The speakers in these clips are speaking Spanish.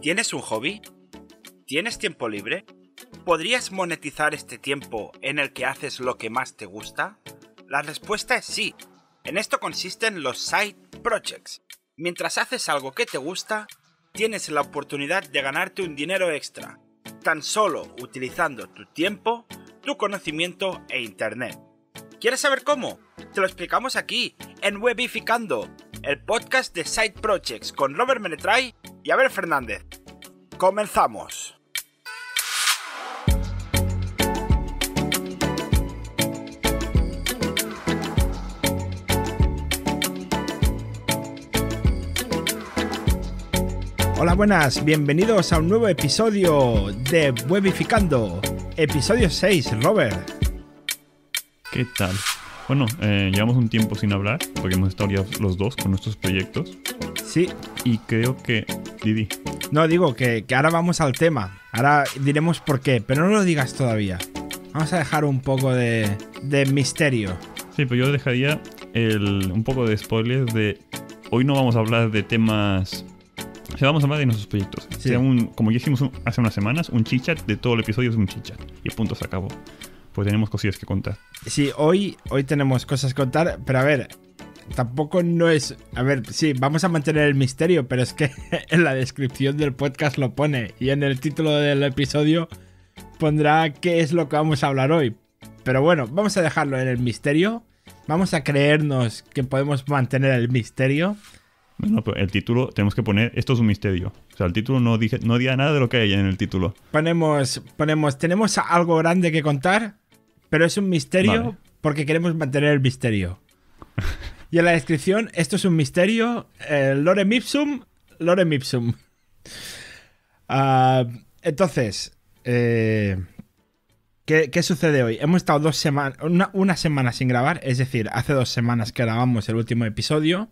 ¿Tienes un hobby? ¿Tienes tiempo libre? ¿Podrías monetizar este tiempo en el que haces lo que más te gusta? La respuesta es sí. En esto consisten los side projects. Mientras haces algo que te gusta, tienes la oportunidad de ganarte un dinero extra, tan solo utilizando tu tiempo, tu conocimiento e internet. ¿Quieres saber cómo? Te lo explicamos aquí, en Webificando, el podcast de Side Projects con Robert Menetray y a ver, Fernández. Comenzamos. Hola, buenas, bienvenidos a un nuevo episodio de Webificando, episodio 6, Robert. ¿Qué tal? Bueno, eh, llevamos un tiempo sin hablar, porque hemos estado los dos con nuestros proyectos, Sí. Y creo que. Didi. No, digo que, ahora vamos al tema. Ahora diremos por qué, pero no lo digas todavía. Vamos a dejar un poco de, misterio. Sí, pero yo dejaría el, un poco de spoilers de. Hoy no vamos a hablar de temas o sea, vamos a hablar de nuestros proyectos. Sí. como ya hicimos hace unas semanas, un chichat de todo el episodio es un chichat. Y punto, se acabó. Pues tenemos cosillas que contar. Sí, hoy, hoy tenemos cosas que contar, pero a ver, tampoco no es. A ver, sí, vamos a mantener el misterio, pero es que en la descripción del podcast lo pone y en el título del episodio pondrá qué es lo que vamos a hablar hoy. Pero bueno, vamos a dejarlo en el misterio. Vamos a creernos que podemos mantener el misterio. Bueno, el título tenemos que poner esto es un misterio. O sea, el título no dije no diga nada de lo que hay en el título. Ponemos ponemos tenemos algo grande que contar, pero es un misterio porque queremos mantener el misterio. Y en la descripción, esto es un misterio, eh, Lore Mipsum, Lore Mipsum. Ah, entonces, eh, ¿qué, sucede hoy? Hemos estado dos semanas, una, semana sin grabar, es decir, hace dos semanas que grabamos el último episodio.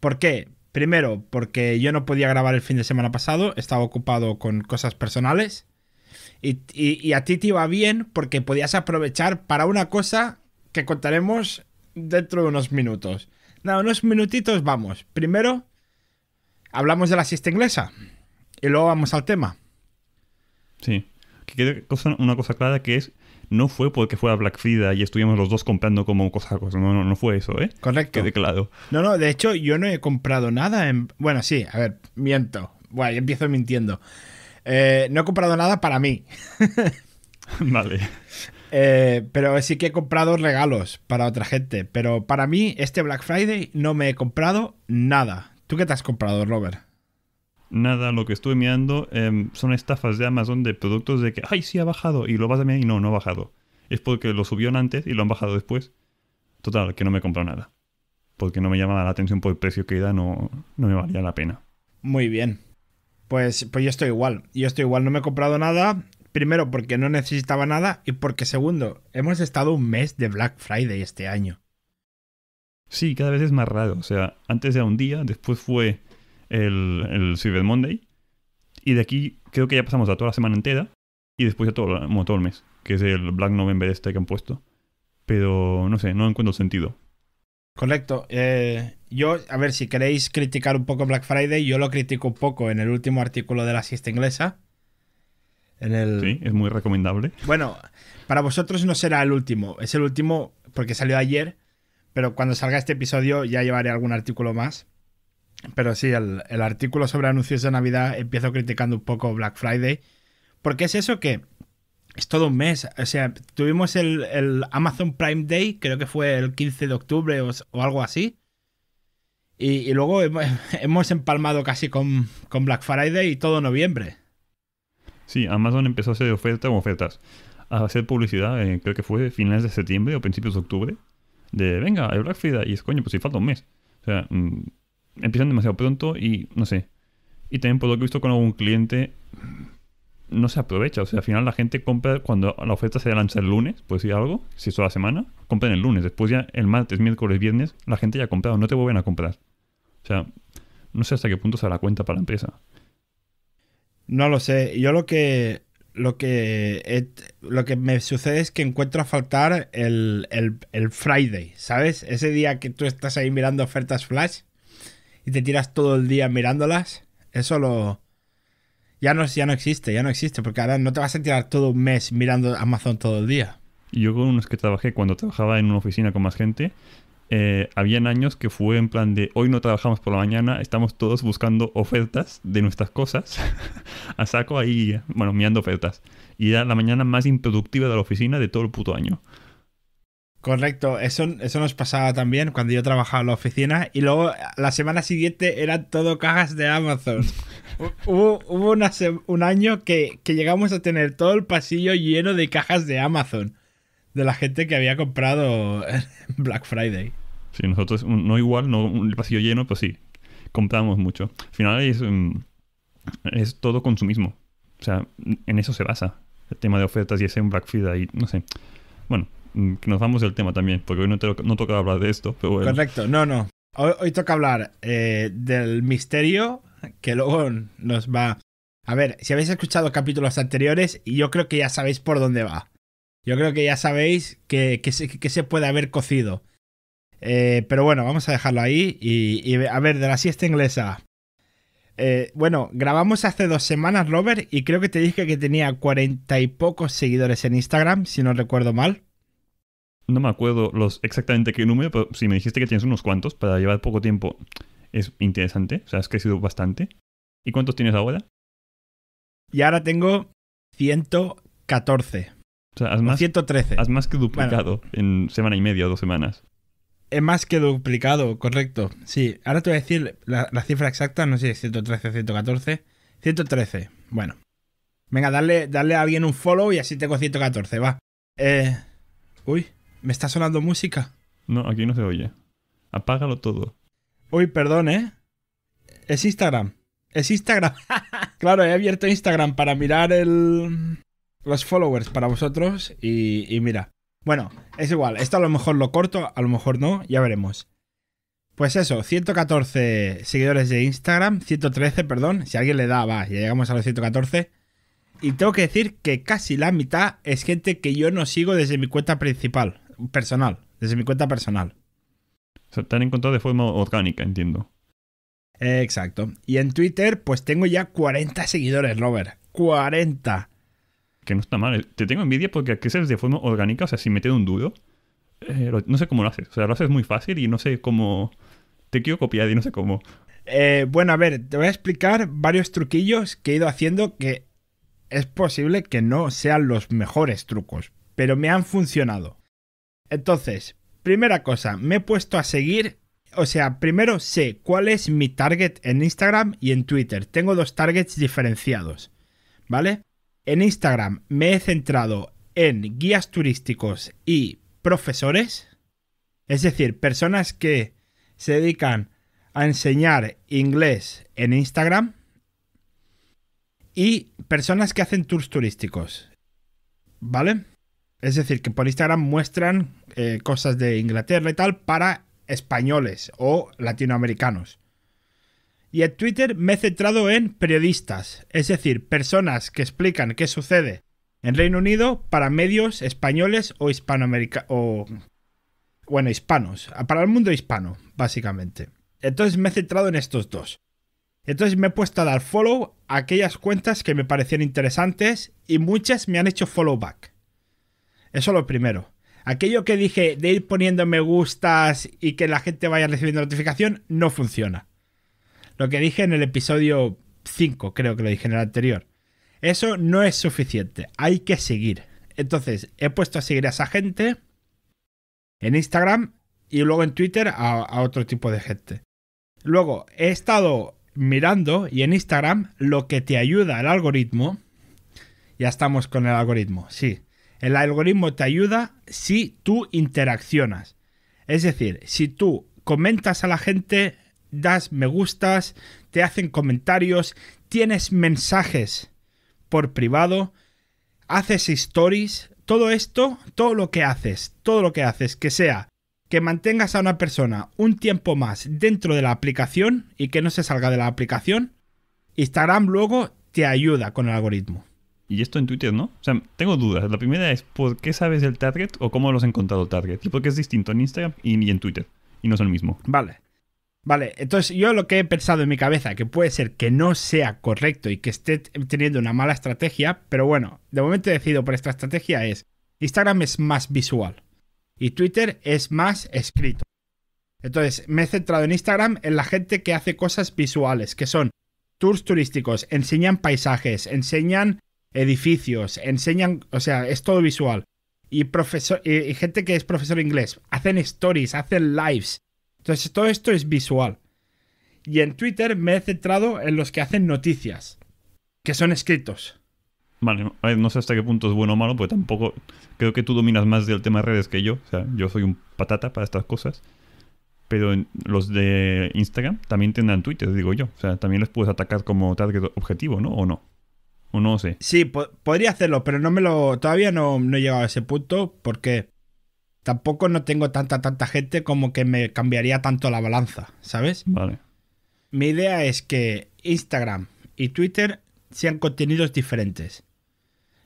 ¿Por qué? Primero, porque yo no podía grabar el fin de semana pasado, estaba ocupado con cosas personales. Y, y, a ti te iba bien porque podías aprovechar para una cosa que contaremos dentro de unos minutos. Nada, unos minutitos vamos. Primero, hablamos de la siesta inglesa y luego vamos al tema. Sí. Que quede una cosa clara que es, no fue porque fue a Black Friday y estuvimos los dos comprando como cosas. No, no, no fue eso, ¿eh? Correcto. Quede claro. No, no, de hecho yo no he comprado nada en... Bueno, sí, a ver, miento. Bueno, yo empiezo mintiendo. Eh, no he comprado nada para mí. vale. Eh, pero sí que he comprado regalos para otra gente. Pero para mí, este Black Friday no me he comprado nada. ¿Tú qué te has comprado, Robert? Nada, lo que estoy mirando em, son estafas de Amazon de productos de que, ay, sí ha bajado, y lo vas a mirar y no, no ha bajado. Es porque lo subieron antes y lo han bajado después. Total, que no me he comprado nada. Porque no me llamaba la atención por el precio que da, no, no me valía la pena. Muy bien. Pues, pues yo estoy igual. Yo estoy igual, no me he comprado nada primero porque no necesitaba nada y porque segundo, hemos estado un mes de Black Friday este año. Sí, cada vez es más raro. O sea, antes era un día, después fue el, el Cyber Monday y de aquí creo que ya pasamos a toda la semana entera y después a todo, el mes, que es el Black November este que han puesto. Pero no sé, no encuentro sentido. Correcto. Eh, yo, a ver, si queréis criticar un poco Black Friday, yo lo critico un poco en el último artículo de la siesta inglesa, Sí, es muy recomendable. Bueno, para vosotros no será el último. Es el último porque salió ayer, pero cuando salga este episodio ya llevaré algún artículo más. Pero sí, el, artículo sobre anuncios de Navidad empiezo criticando un poco Black Friday. Porque es eso que es todo un mes. O sea, tuvimos el, Amazon Prime Day, creo que fue el 15 de octubre o, algo así. Y, luego hemos, empalmado casi con Black Friday y todo noviembre. Sí, Amazon empezó a hacer ofertas, ofertas, a hacer publicidad, eh, creo que fue finales de septiembre o principios de octubre, de venga, hay Black Friday, y es coño, pues si falta un mes. O sea, mm, empiezan demasiado pronto y no sé. Y también por lo que he visto con algún cliente, no se aprovecha. O sea, al final la gente compra cuando la oferta se lanza el lunes, pues decir algo, si es toda la semana, compran el lunes. Después ya el martes, miércoles, viernes, la gente ya ha comprado, no te vuelven a comprar. O sea, no sé hasta qué punto se da la cuenta para la empresa. No lo sé. Yo lo que. Lo que, lo que me sucede es que encuentro a faltar el, el, Friday, ¿sabes? Ese día que tú estás ahí mirando ofertas flash y te tiras todo el día mirándolas. Eso lo. Ya no, ya no existe, ya no existe, porque ahora no te vas a tirar todo un mes mirando Amazon todo el día. Yo con unos que trabajé cuando trabajaba en una oficina con más gente, eh, habían años que fue en plan de hoy no trabajamos por la mañana, estamos todos buscando ofertas de nuestras cosas a saco ahí, bueno, mirando ofertas. Y era la mañana más improductiva de la oficina de todo el puto año. Correcto, eso, nos pasaba también cuando yo trabajaba en la oficina y luego la semana siguiente eran todo cajas de Amazon. hubo, un año que llegamos a tener todo el pasillo lleno de cajas de Amazon de la gente que había comprado Black Friday. Sí, nosotros, no igual, no un pasillo lleno, pues sí, compramos mucho. Al final mm, es, todo consumismo. O sea, en eso se basa el tema de ofertas y ese Black Friday, no sé. Bueno, mm, nos vamos del tema también, porque hoy no, toca hablar de esto, Correcto, no, no. Hoy, toca hablar eh, del misterio que luego nos va... A ver, si habéis escuchado capítulos anteriores, yo creo que ya sabéis por dónde va. Yo creo que ya sabéis que, que, se, puede haber cocido. Eh, pero bueno, vamos a dejarlo ahí y, a ver, de la siesta inglesa. Eh, bueno, grabamos hace dos semanas, Robert, y creo que te dije que tenía cuarenta y pocos seguidores en Instagram, si no recuerdo mal. No me acuerdo los exactamente qué número, pero si me dijiste que tienes unos cuantos para llevar poco tiempo, es interesante. O sea, has crecido bastante. ¿Y cuántos tienes ahora? Y ahora tengo 114 más, 113. Has más que duplicado en semana y media o dos semanas. Es más que duplicado, correcto. Sí, ahora te voy a decir la, cifra exacta, no sé si es 113 114. 113, bueno. Venga, dale a alguien un follow y así tengo 114, va. Eh, uy, ¿me está sonando música? No, aquí no se oye. Apágalo todo. Uy, perdón, ¿eh? Es Instagram. Es Instagram. claro, he abierto Instagram para mirar el los followers para vosotros y, mira. Bueno, es igual, esto a lo mejor lo corto, a lo mejor no, ya veremos. Pues eso, 114 seguidores de Instagram, 113, perdón, si alguien le da, va, ya llegamos a los 114. Y tengo que decir que casi la mitad es gente que yo no sigo desde mi cuenta principal, personal, desde mi cuenta personal. O sea, te han encontrado de forma orgánica, entiendo. exacto. Y en Twitter, pues tengo ya 40 seguidores, Robert. 40 que no está mal. Te tengo envidia porque creces de forma orgánica, o sea, sin meter un duro. Eh, no sé cómo lo haces. O sea, lo haces muy fácil y no sé cómo. Te quiero copiar y no sé cómo. Eh, bueno, a ver, te voy a explicar varios truquillos que he ido haciendo que es posible que no sean los mejores trucos, pero me han funcionado. Entonces, primera cosa, me he puesto a seguir, o sea, primero sé cuál es mi target en Instagram y en Twitter. Tengo dos targets diferenciados, ¿vale? En Instagram me he centrado en guías turísticos y profesores, es decir, personas que se dedican a enseñar inglés en Instagram y personas que hacen tours turísticos, ¿vale? Es decir, que por Instagram muestran eh, cosas de Inglaterra y tal para españoles o latinoamericanos. Y en Twitter me he centrado en periodistas, es decir, personas que explican qué sucede en Reino Unido para medios españoles o hispanoamericanos, o bueno, hispanos, ah, para el mundo hispano, básicamente. Entonces me he centrado en estos dos. Entonces me he puesto a dar follow a aquellas cuentas que me parecían interesantes y muchas me han hecho follow back. Eso lo primero. Aquello que dije de ir poniendo me gustas y que la gente vaya recibiendo notificación no funciona. Lo que dije en el episodio 5, creo que lo dije en el anterior. Eso no es suficiente, hay que seguir. Entonces, he puesto a seguir a esa gente en Instagram y luego en Twitter a, otro tipo de gente. Luego, he estado mirando y en Instagram lo que te ayuda el algoritmo. Ya estamos con el algoritmo, sí. El algoritmo te ayuda si tú interaccionas. Es decir, si tú comentas a la gente, das me gustas, te hacen comentarios, tienes mensajes por privado, haces stories, todo esto, todo lo que haces, todo lo que haces, que sea que mantengas a una persona un tiempo más dentro de la aplicación y que no se salga de la aplicación, Instagram luego te ayuda con el algoritmo. Y esto en Twitter, ¿no? O sea, tengo dudas. La primera es, ¿por qué sabes el target o cómo los has encontrado target? Y porque es distinto en Instagram y en Twitter. Y no es el mismo. Vale. Vale, entonces yo lo que he pensado en mi cabeza, que puede ser que no sea correcto y que esté teniendo una mala estrategia, pero bueno, de momento he decidido por esta estrategia es, Instagram es más visual y Twitter es más escrito. Entonces, me he centrado en Instagram en la gente que hace cosas visuales, que son tours turísticos, enseñan paisajes, enseñan edificios, enseñan, o sea, es todo visual. Y, profesor, y, gente que es profesor inglés, hacen stories, hacen lives, entonces todo esto es visual. Y en Twitter me he centrado en los que hacen noticias, que son escritos. Vale, no sé hasta qué punto es bueno o malo, porque tampoco creo que tú dominas más del tema redes que yo. O sea, yo soy un patata para estas cosas. Pero los de Instagram también tendrán Twitter, digo yo. O sea, también les puedes atacar como target objetivo, ¿no? ¿O no? ¿O no sé? Sí, podría hacerlo, pero no me lo. Todavía no, no he llegado a ese punto porque tampoco no tengo tanta, tanta gente como que me cambiaría tanto la balanza, ¿sabes? Vale. Mi idea es que Instagram y Twitter sean contenidos diferentes.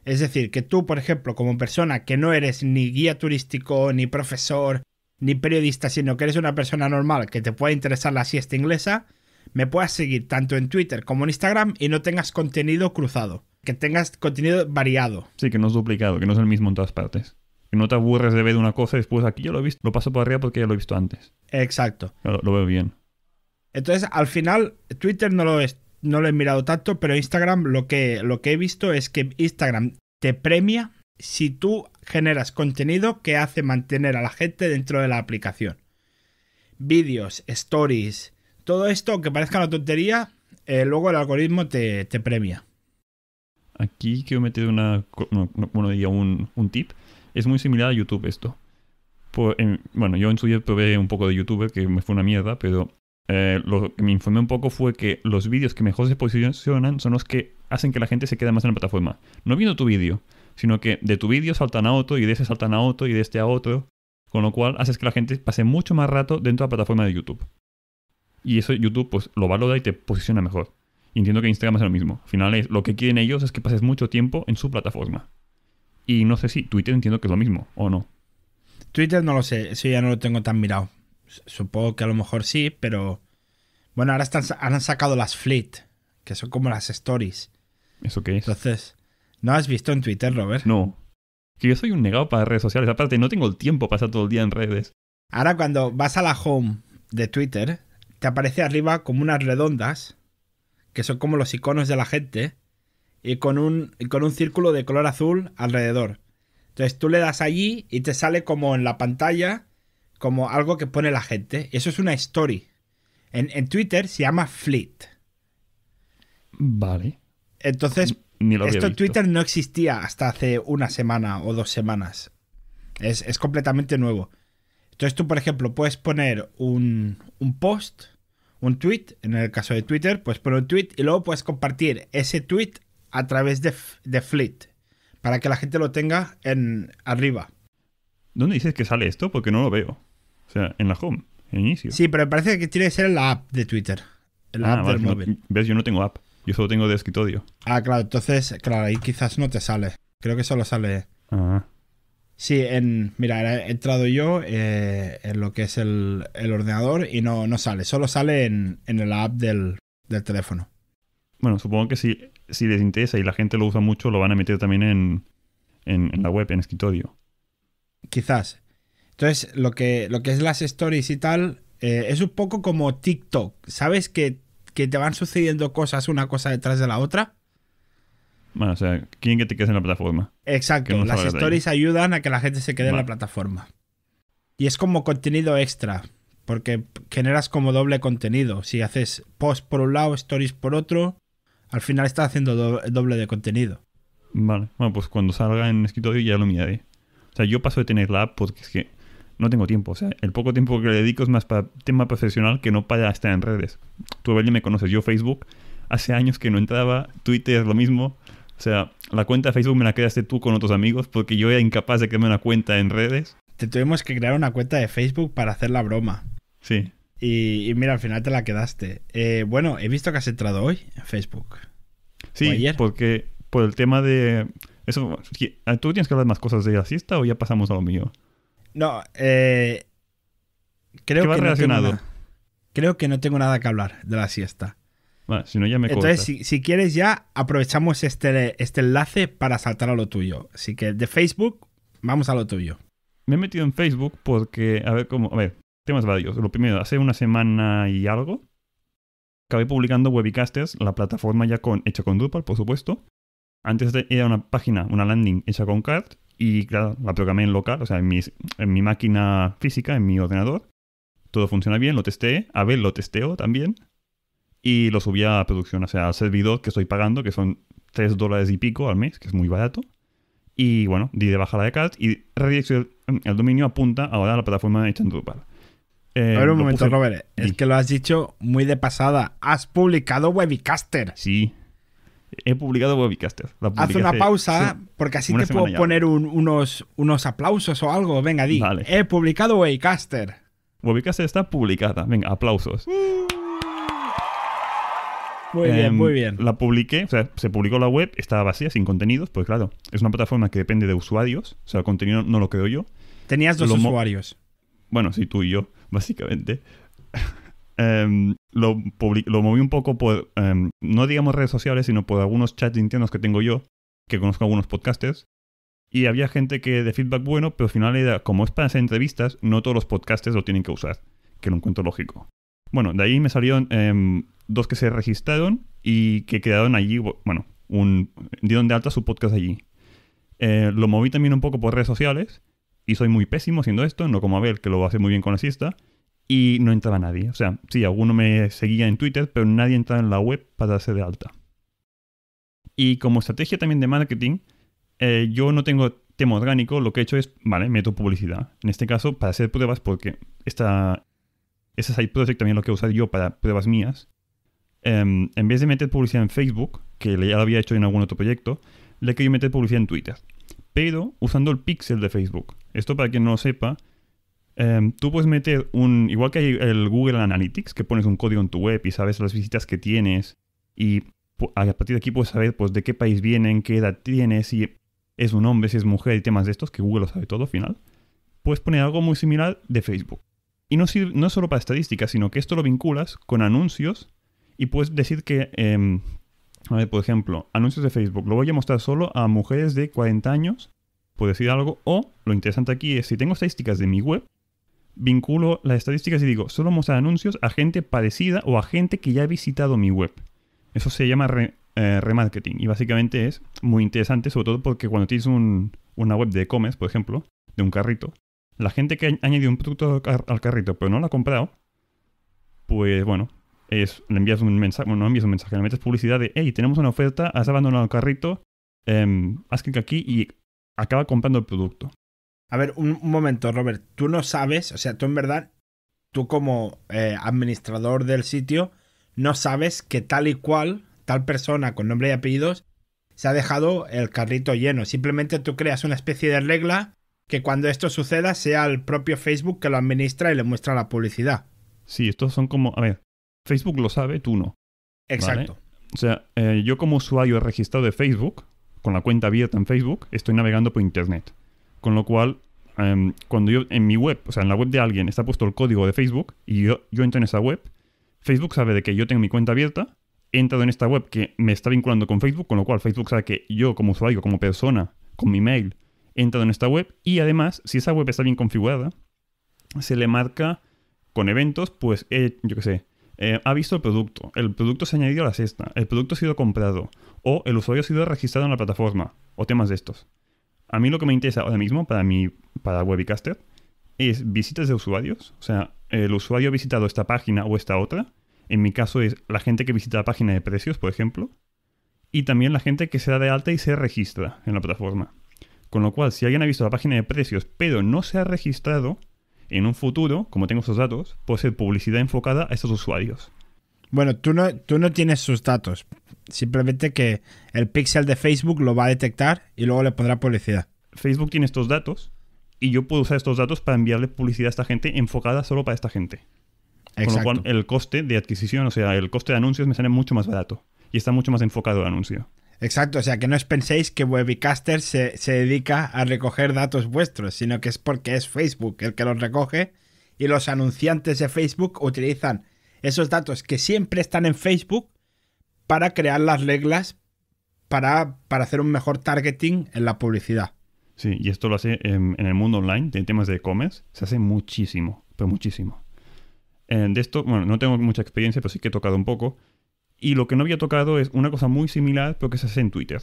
Es decir, que tú, por ejemplo, como persona que no eres ni guía turístico, ni profesor, ni periodista, sino que eres una persona normal que te pueda interesar la siesta inglesa, me puedas seguir tanto en Twitter como en Instagram y no tengas contenido cruzado. Que tengas contenido variado. Sí, que no es duplicado, que no es el mismo en todas partes. Que no te aburres de ver una cosa y después aquí ya lo he visto, lo paso por arriba porque ya lo he visto antes. Exacto. Lo, veo bien. Entonces, al final, Twitter no lo, es, no lo he mirado tanto, pero Instagram lo que, lo que he visto es que Instagram te premia si tú generas contenido que hace mantener a la gente dentro de la aplicación. Vídeos, stories, todo esto, que parezca una tontería, eh, luego el algoritmo te, premia. Aquí quiero meter una, un, un tip. Es muy similar a YouTube esto. bueno, yo en su día probé un poco de YouTube, que me fue una mierda, pero eh, lo que me informé un poco fue que los vídeos que mejor se posicionan son los que hacen que la gente se quede más en la plataforma. No viendo tu vídeo, sino que de tu vídeo saltan a otro y de ese saltan a otro y de este a otro, con lo cual haces que la gente pase mucho más rato dentro de la plataforma de YouTube. Y eso YouTube pues lo valora y te posiciona mejor. entiendo que Instagram es lo mismo. Al final lo que quieren ellos es que pases mucho tiempo en su plataforma. Y no sé si Twitter entiendo que es lo mismo o no. Twitter no lo sé, eso ya no lo tengo tan mirado. Supongo que a lo mejor sí, pero. Bueno, ahora han sacado las Fleet, que son como las stories. ¿Eso qué es? Entonces, ¿no has visto en Twitter, Robert? No. Que yo soy un negado para redes sociales. Aparte, no tengo el tiempo para estar todo el día en redes. Ahora, cuando vas a la home de Twitter, te aparece arriba como unas redondas, que son como los iconos de la gente, y con un, con un círculo de color azul alrededor. Entonces tú le das allí y te sale como en la pantalla, como algo que pone la gente. Eso es una story. En, Twitter se llama Fleet. Vale. Entonces, esto en Twitter no existía hasta hace una semana o dos semanas. Es, completamente nuevo. Entonces tú, por ejemplo, puedes poner un, un post, un tweet, en el caso de Twitter, puedes poner un tweet y luego puedes compartir ese tweet a través de, de Fleet, para que la gente lo tenga en arriba. ¿Dónde dices que sale esto? Porque no lo veo. O sea, en la home, en inicio. Sí, pero me parece que tiene que ser en la app de Twitter. En la ah, app móvil. ¿Ves? Yo no tengo app. Yo solo tengo de escritorio. Ah, claro. Entonces, claro, ahí quizás no te sale. Creo que solo sale... Ah. Sí, en, mira, he entrado yo eh, en lo que es el, ordenador y no, no, sale, solo sale en, en la app del, teléfono. Bueno, supongo que si, si les interesa y la gente lo usa mucho, lo van a meter también en, la web, en escritorio. Quizás. Entonces, lo que, lo que es las stories y tal, eh, es un poco como TikTok. ¿Sabes que, te van sucediendo cosas una cosa detrás de la otra? Bueno, o sea, quieren que te quedes en la plataforma. Exacto, las stories ayudan a que la gente se quede en la plataforma. Y es como contenido extra, porque generas como doble contenido. Si haces post por un lado, stories por otro, al final está haciendo doble de contenido. Vale, bueno, pues cuando salga en escritorio ya lo miraré. O sea, yo paso de tener la app porque es que no tengo tiempo. O sea, el poco tiempo que le dedico es más para tema profesional que no para estar en redes. Tú, ya me conoces. Yo Facebook hace años que no entraba. Twitter es lo mismo. O sea, la cuenta de Facebook me la creaste tú con otros amigos porque yo era incapaz de crearme una cuenta en redes. Te tuvimos que crear una cuenta de Facebook para hacer la broma. Sí. Y, mira, al final te la quedaste. Eh, bueno, he visto que has entrado hoy en Facebook. Sí, porque por el tema de... Eso, ah, ¿Tú tienes que hablar más cosas de la siesta o ya pasamos a lo mío? No, eh, creo que relacionado? creo que no tengo nada que hablar de la siesta. Bueno, si no ya me Entonces, si, quieres ya, aprovechamos este, este enlace para saltar a lo tuyo. Así que de Facebook, vamos a lo tuyo. Me he metido en Facebook porque, a ver cómo, a ver, temas varios. Lo primero, hace una semana y algo, acabé publicando Webicasters, la plataforma ya con, hecha con Drupal, por supuesto. Antes era una página, una landing hecha con Cart, y claro, la programé en local, o sea, en, en mi máquina física, en mi ordenador. Todo funciona bien, lo testé, a ver, lo testeo también, y lo subí a producción, o sea, al servidor que estoy pagando, que son 3 dólares y pico al mes, que es muy barato. Y bueno, di de baja la de Cart y redirección el dominio apunta ahora a la plataforma hecha en Drupal. Eh, a ver, un momento, Robert. Es que lo has dicho muy de pasada. Has publicado Webicaster. Sí. He publicado Webicaster. Haz una pausa, porque así te puedo poner unos, unos aplausos o algo. Venga, di. He publicado Webicaster. Webicaster está publicada. Venga, aplausos. Uh. Muy bien, em, muy bien. La publiqué, o sea, se publicó la web, estaba vacía, sin contenidos, pues claro, es una plataforma que depende de usuarios, o sea, el contenido no lo creo yo. Tenías dos usuarios. Bueno, si tú y yo básicamente. Em, lo, moví un poco por, em, no digamos redes sociales, sino por algunos chats internos que tengo yo, que conozco algunos podcasters. Y había gente que de feedback bueno, pero al final era, como es para hacer entrevistas, no todos los podcasters lo tienen que usar, que lo encuentro lógico. Bueno, de ahí me salieron em, dos que se registraron y que quedaron allí, bueno, un, dieron de alta su podcast allí. Eh, lo moví también un poco por redes sociales y soy muy pésimo haciendo esto, no como Abel, que lo hace muy bien con la siesta, y no entraba nadie. O sea, sí, alguno me seguía en Twitter, pero nadie entraba en la web para hacer de alta. Y como estrategia también de marketing, eh, yo no tengo tema orgánico, lo que he hecho es, vale, meto publicidad. En este caso, para hacer pruebas, porque esta, ese side project también lo que he yo para pruebas mías. Em, en vez de meter publicidad en Facebook, que ya lo había hecho en algún otro proyecto, le he querido meter publicidad en Twitter. Pero usando el pixel de Facebook. Esto para quien no lo sepa, em, tú puedes meter un, igual que hay el Google Analytics, que pones un código en tu web y sabes las visitas que tienes y a partir de aquí puedes saber pues, de qué país vienen, qué edad tienes, si es un hombre, si es mujer y temas de estos, que Google lo sabe todo al final. Puedes poner algo muy similar de Facebook. Y no, no solo para estadísticas, sino que esto lo vinculas con anuncios y puedes decir que, em, a ver, por ejemplo, anuncios de Facebook. Lo voy a mostrar solo a mujeres de 40 años decir algo. O lo interesante aquí es, si tengo estadísticas de mi web, vinculo las estadísticas y digo, solo mostrar anuncios a gente parecida o a gente que ya ha visitado mi web. Eso se llama eh, remarketing y básicamente es muy interesante, sobre todo porque cuando tienes una web de e-commerce, por ejemplo, de un carrito, la gente que ha añadido un producto al, carrito pero no lo ha comprado, pues bueno, es, le envías un mensaje, no envías un mensaje, le metes publicidad de, hey, tenemos una oferta, has abandonado el carrito, em, haz clic aquí y acaba comprando el producto. A ver, un, momento, Robert. Tú no sabes, o sea, tú en verdad, tú como eh, administrador del sitio, no sabes que tal y cual, tal persona con nombre y apellidos, se ha dejado el carrito lleno. Simplemente tú creas una especie de regla que cuando esto suceda sea el propio Facebook que lo administra y le muestra la publicidad. Sí, estos son como, a ver, Facebook lo sabe, tú no. Exacto. O sea, eh, yo como usuario registrado de Facebook, con la cuenta abierta en Facebook, estoy navegando por Internet. Con lo cual, em, cuando yo en mi web, o sea, en la web de alguien está puesto el código de Facebook y yo, entro en esa web, Facebook sabe de que yo tengo mi cuenta abierta, he entrado en esta web que me está vinculando con Facebook, con lo cual Facebook sabe que yo como usuario, como persona, con mi mail, he entrado en esta web y además, si esa web está bien configurada, se le marca con eventos, pues, eh, yo qué sé, eh, ha visto el producto, el producto se ha añadido a la cesta, el producto ha sido comprado, o el usuario ha sido registrado en la plataforma, o temas de estos. A mí lo que me interesa ahora mismo para mi, para Webicaster es visitas de usuarios, o sea, el usuario ha visitado esta página o esta otra, en mi caso es la gente que visita la página de precios, por ejemplo, y también la gente que se da de alta y se registra en la plataforma. Con lo cual, si alguien ha visto la página de precios pero no se ha registrado, en un futuro, como tengo esos datos, puede ser publicidad enfocada a esos usuarios. Bueno, tú no, tú no tienes sus datos. Simplemente que el pixel de Facebook lo va a detectar y luego le pondrá publicidad. Facebook tiene estos datos y yo puedo usar estos datos para enviarle publicidad a esta gente enfocada solo para esta gente. Con lo cual el coste de adquisición, o sea, el coste de anuncios me sale mucho más barato y está mucho más enfocado el anuncio. Exacto, o sea, que no os penséis que Webicaster se, dedica a recoger datos vuestros, sino que es porque es Facebook el que los recoge y los anunciantes de Facebook utilizan esos datos que siempre están en Facebook para crear las reglas para, hacer un mejor targeting en la publicidad. Sí, y esto lo hace en, el mundo online, en temas de e-commerce, se hace muchísimo, pero muchísimo. Eh, de esto, bueno, no tengo mucha experiencia, pero sí que he tocado un poco. Y lo que no había tocado es una cosa muy similar, pero que se hace en Twitter.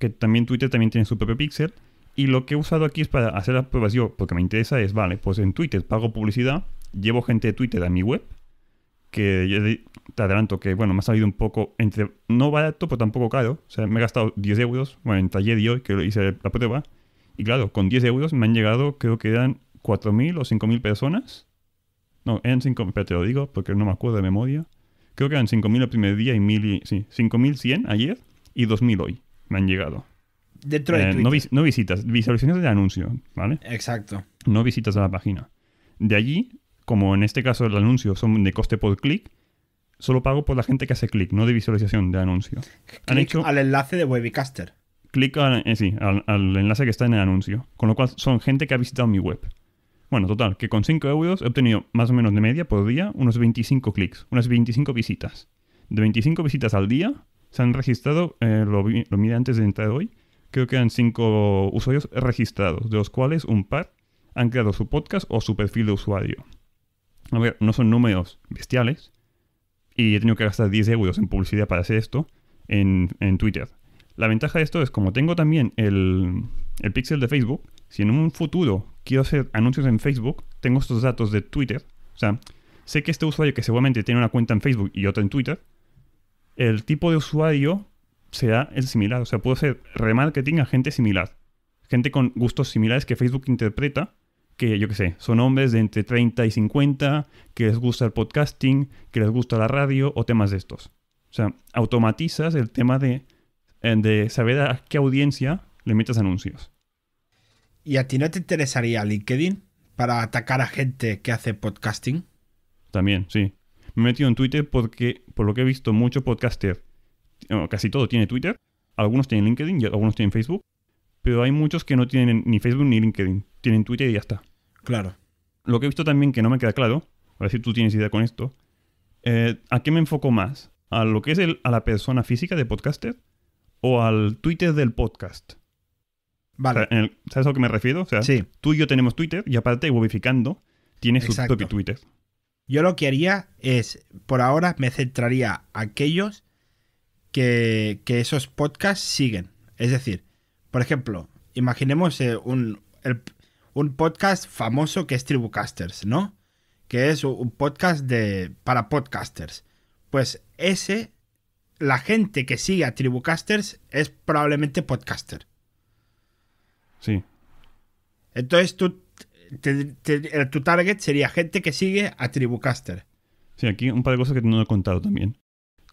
Que también Twitter también tiene su propio pixel. Y lo que he usado aquí es para hacer las pruebas yo, porque me interesa es, vale, pues en Twitter pago publicidad, llevo gente de Twitter a mi web, que te adelanto que, bueno, me ha salido un poco entre, no barato, pero tampoco caro. O sea, me he gastado 10 euros, bueno, en taller y hoy que hice la prueba. Y claro, con 10 euros me han llegado, creo que eran 4.000 o 5.000 personas. No, eran 5.000, pero te lo digo porque no me acuerdo de memoria. Creo que eran 5.000 el primer día y 1.000 sí, 5.100 ayer y 2.000 hoy me han llegado. Dentro de eh, no, no, visitas, visualizaciones de anuncio, ¿vale? Exacto. No visitas a la página. De allí, como en este caso el anuncio son de coste por clic, solo pago por la gente que hace clic, no de visualización de anuncio. han hecho al enlace de Webcaster. Clic eh, al enlace que está en el anuncio. Con lo cual son gente que ha visitado mi web. Bueno, total, que con 5 euros he obtenido más o menos de media por día unos 25 clics, unas 25 visitas. De 25 visitas al día se han registrado, eh, lo, antes de entrar hoy, creo que eran 5 usuarios registrados, de los cuales un par han creado su podcast o su perfil de usuario. A ver, no son números bestiales y he tenido que gastar 10 euros en publicidad para hacer esto en, en Twitter. La ventaja de esto es como tengo también el, el pixel de Facebook, si en un futuro quiero hacer anuncios en Facebook, tengo estos datos de Twitter. O sea, sé que este usuario que seguramente tiene una cuenta en Facebook y otra en Twitter, el tipo de usuario será el similar. O sea, puedo hacer remarketing a gente similar. Gente con gustos similares que Facebook interpreta que yo qué sé, son hombres de entre 30 y 50, que les gusta el podcasting, que les gusta la radio o temas de estos. O sea, automatizas el tema de, eh, de saber a qué audiencia le metes anuncios. ¿Y a ti no te interesaría LinkedIn para atacar a gente que hace podcasting? También, sí. Me he metido en Twitter porque, por lo que he visto, mucho podcaster, casi todo tiene Twitter. Algunos tienen LinkedIn y algunos tienen Facebook. Pero hay muchos que no tienen ni Facebook ni LinkedIn. Tienen Twitter y ya está. Claro. Lo que he visto también que no me queda claro, a ver si tú tienes idea con esto, eh, ¿a qué me enfoco más? ¿A lo que es a la persona física de podcaster o al Twitter del podcast? Vale. ¿Sabes a lo que me refiero? O sea, sí. tú y yo tenemos Twitter y aparte, Bobificando tiene su propio Twitter. Yo lo que haría es, por ahora, me centraría a aquellos que, esos podcasts siguen. Es decir, por ejemplo, imaginemos eh, un, podcast famoso que es Tribucasters, ¿no? Que es un podcast de, para podcasters. Pues ese, la gente que sigue a Tribucasters es probablemente podcaster. Sí. Entonces tu target sería gente que sigue a Tribucaster. Sí, aquí un par de cosas que no he contado también.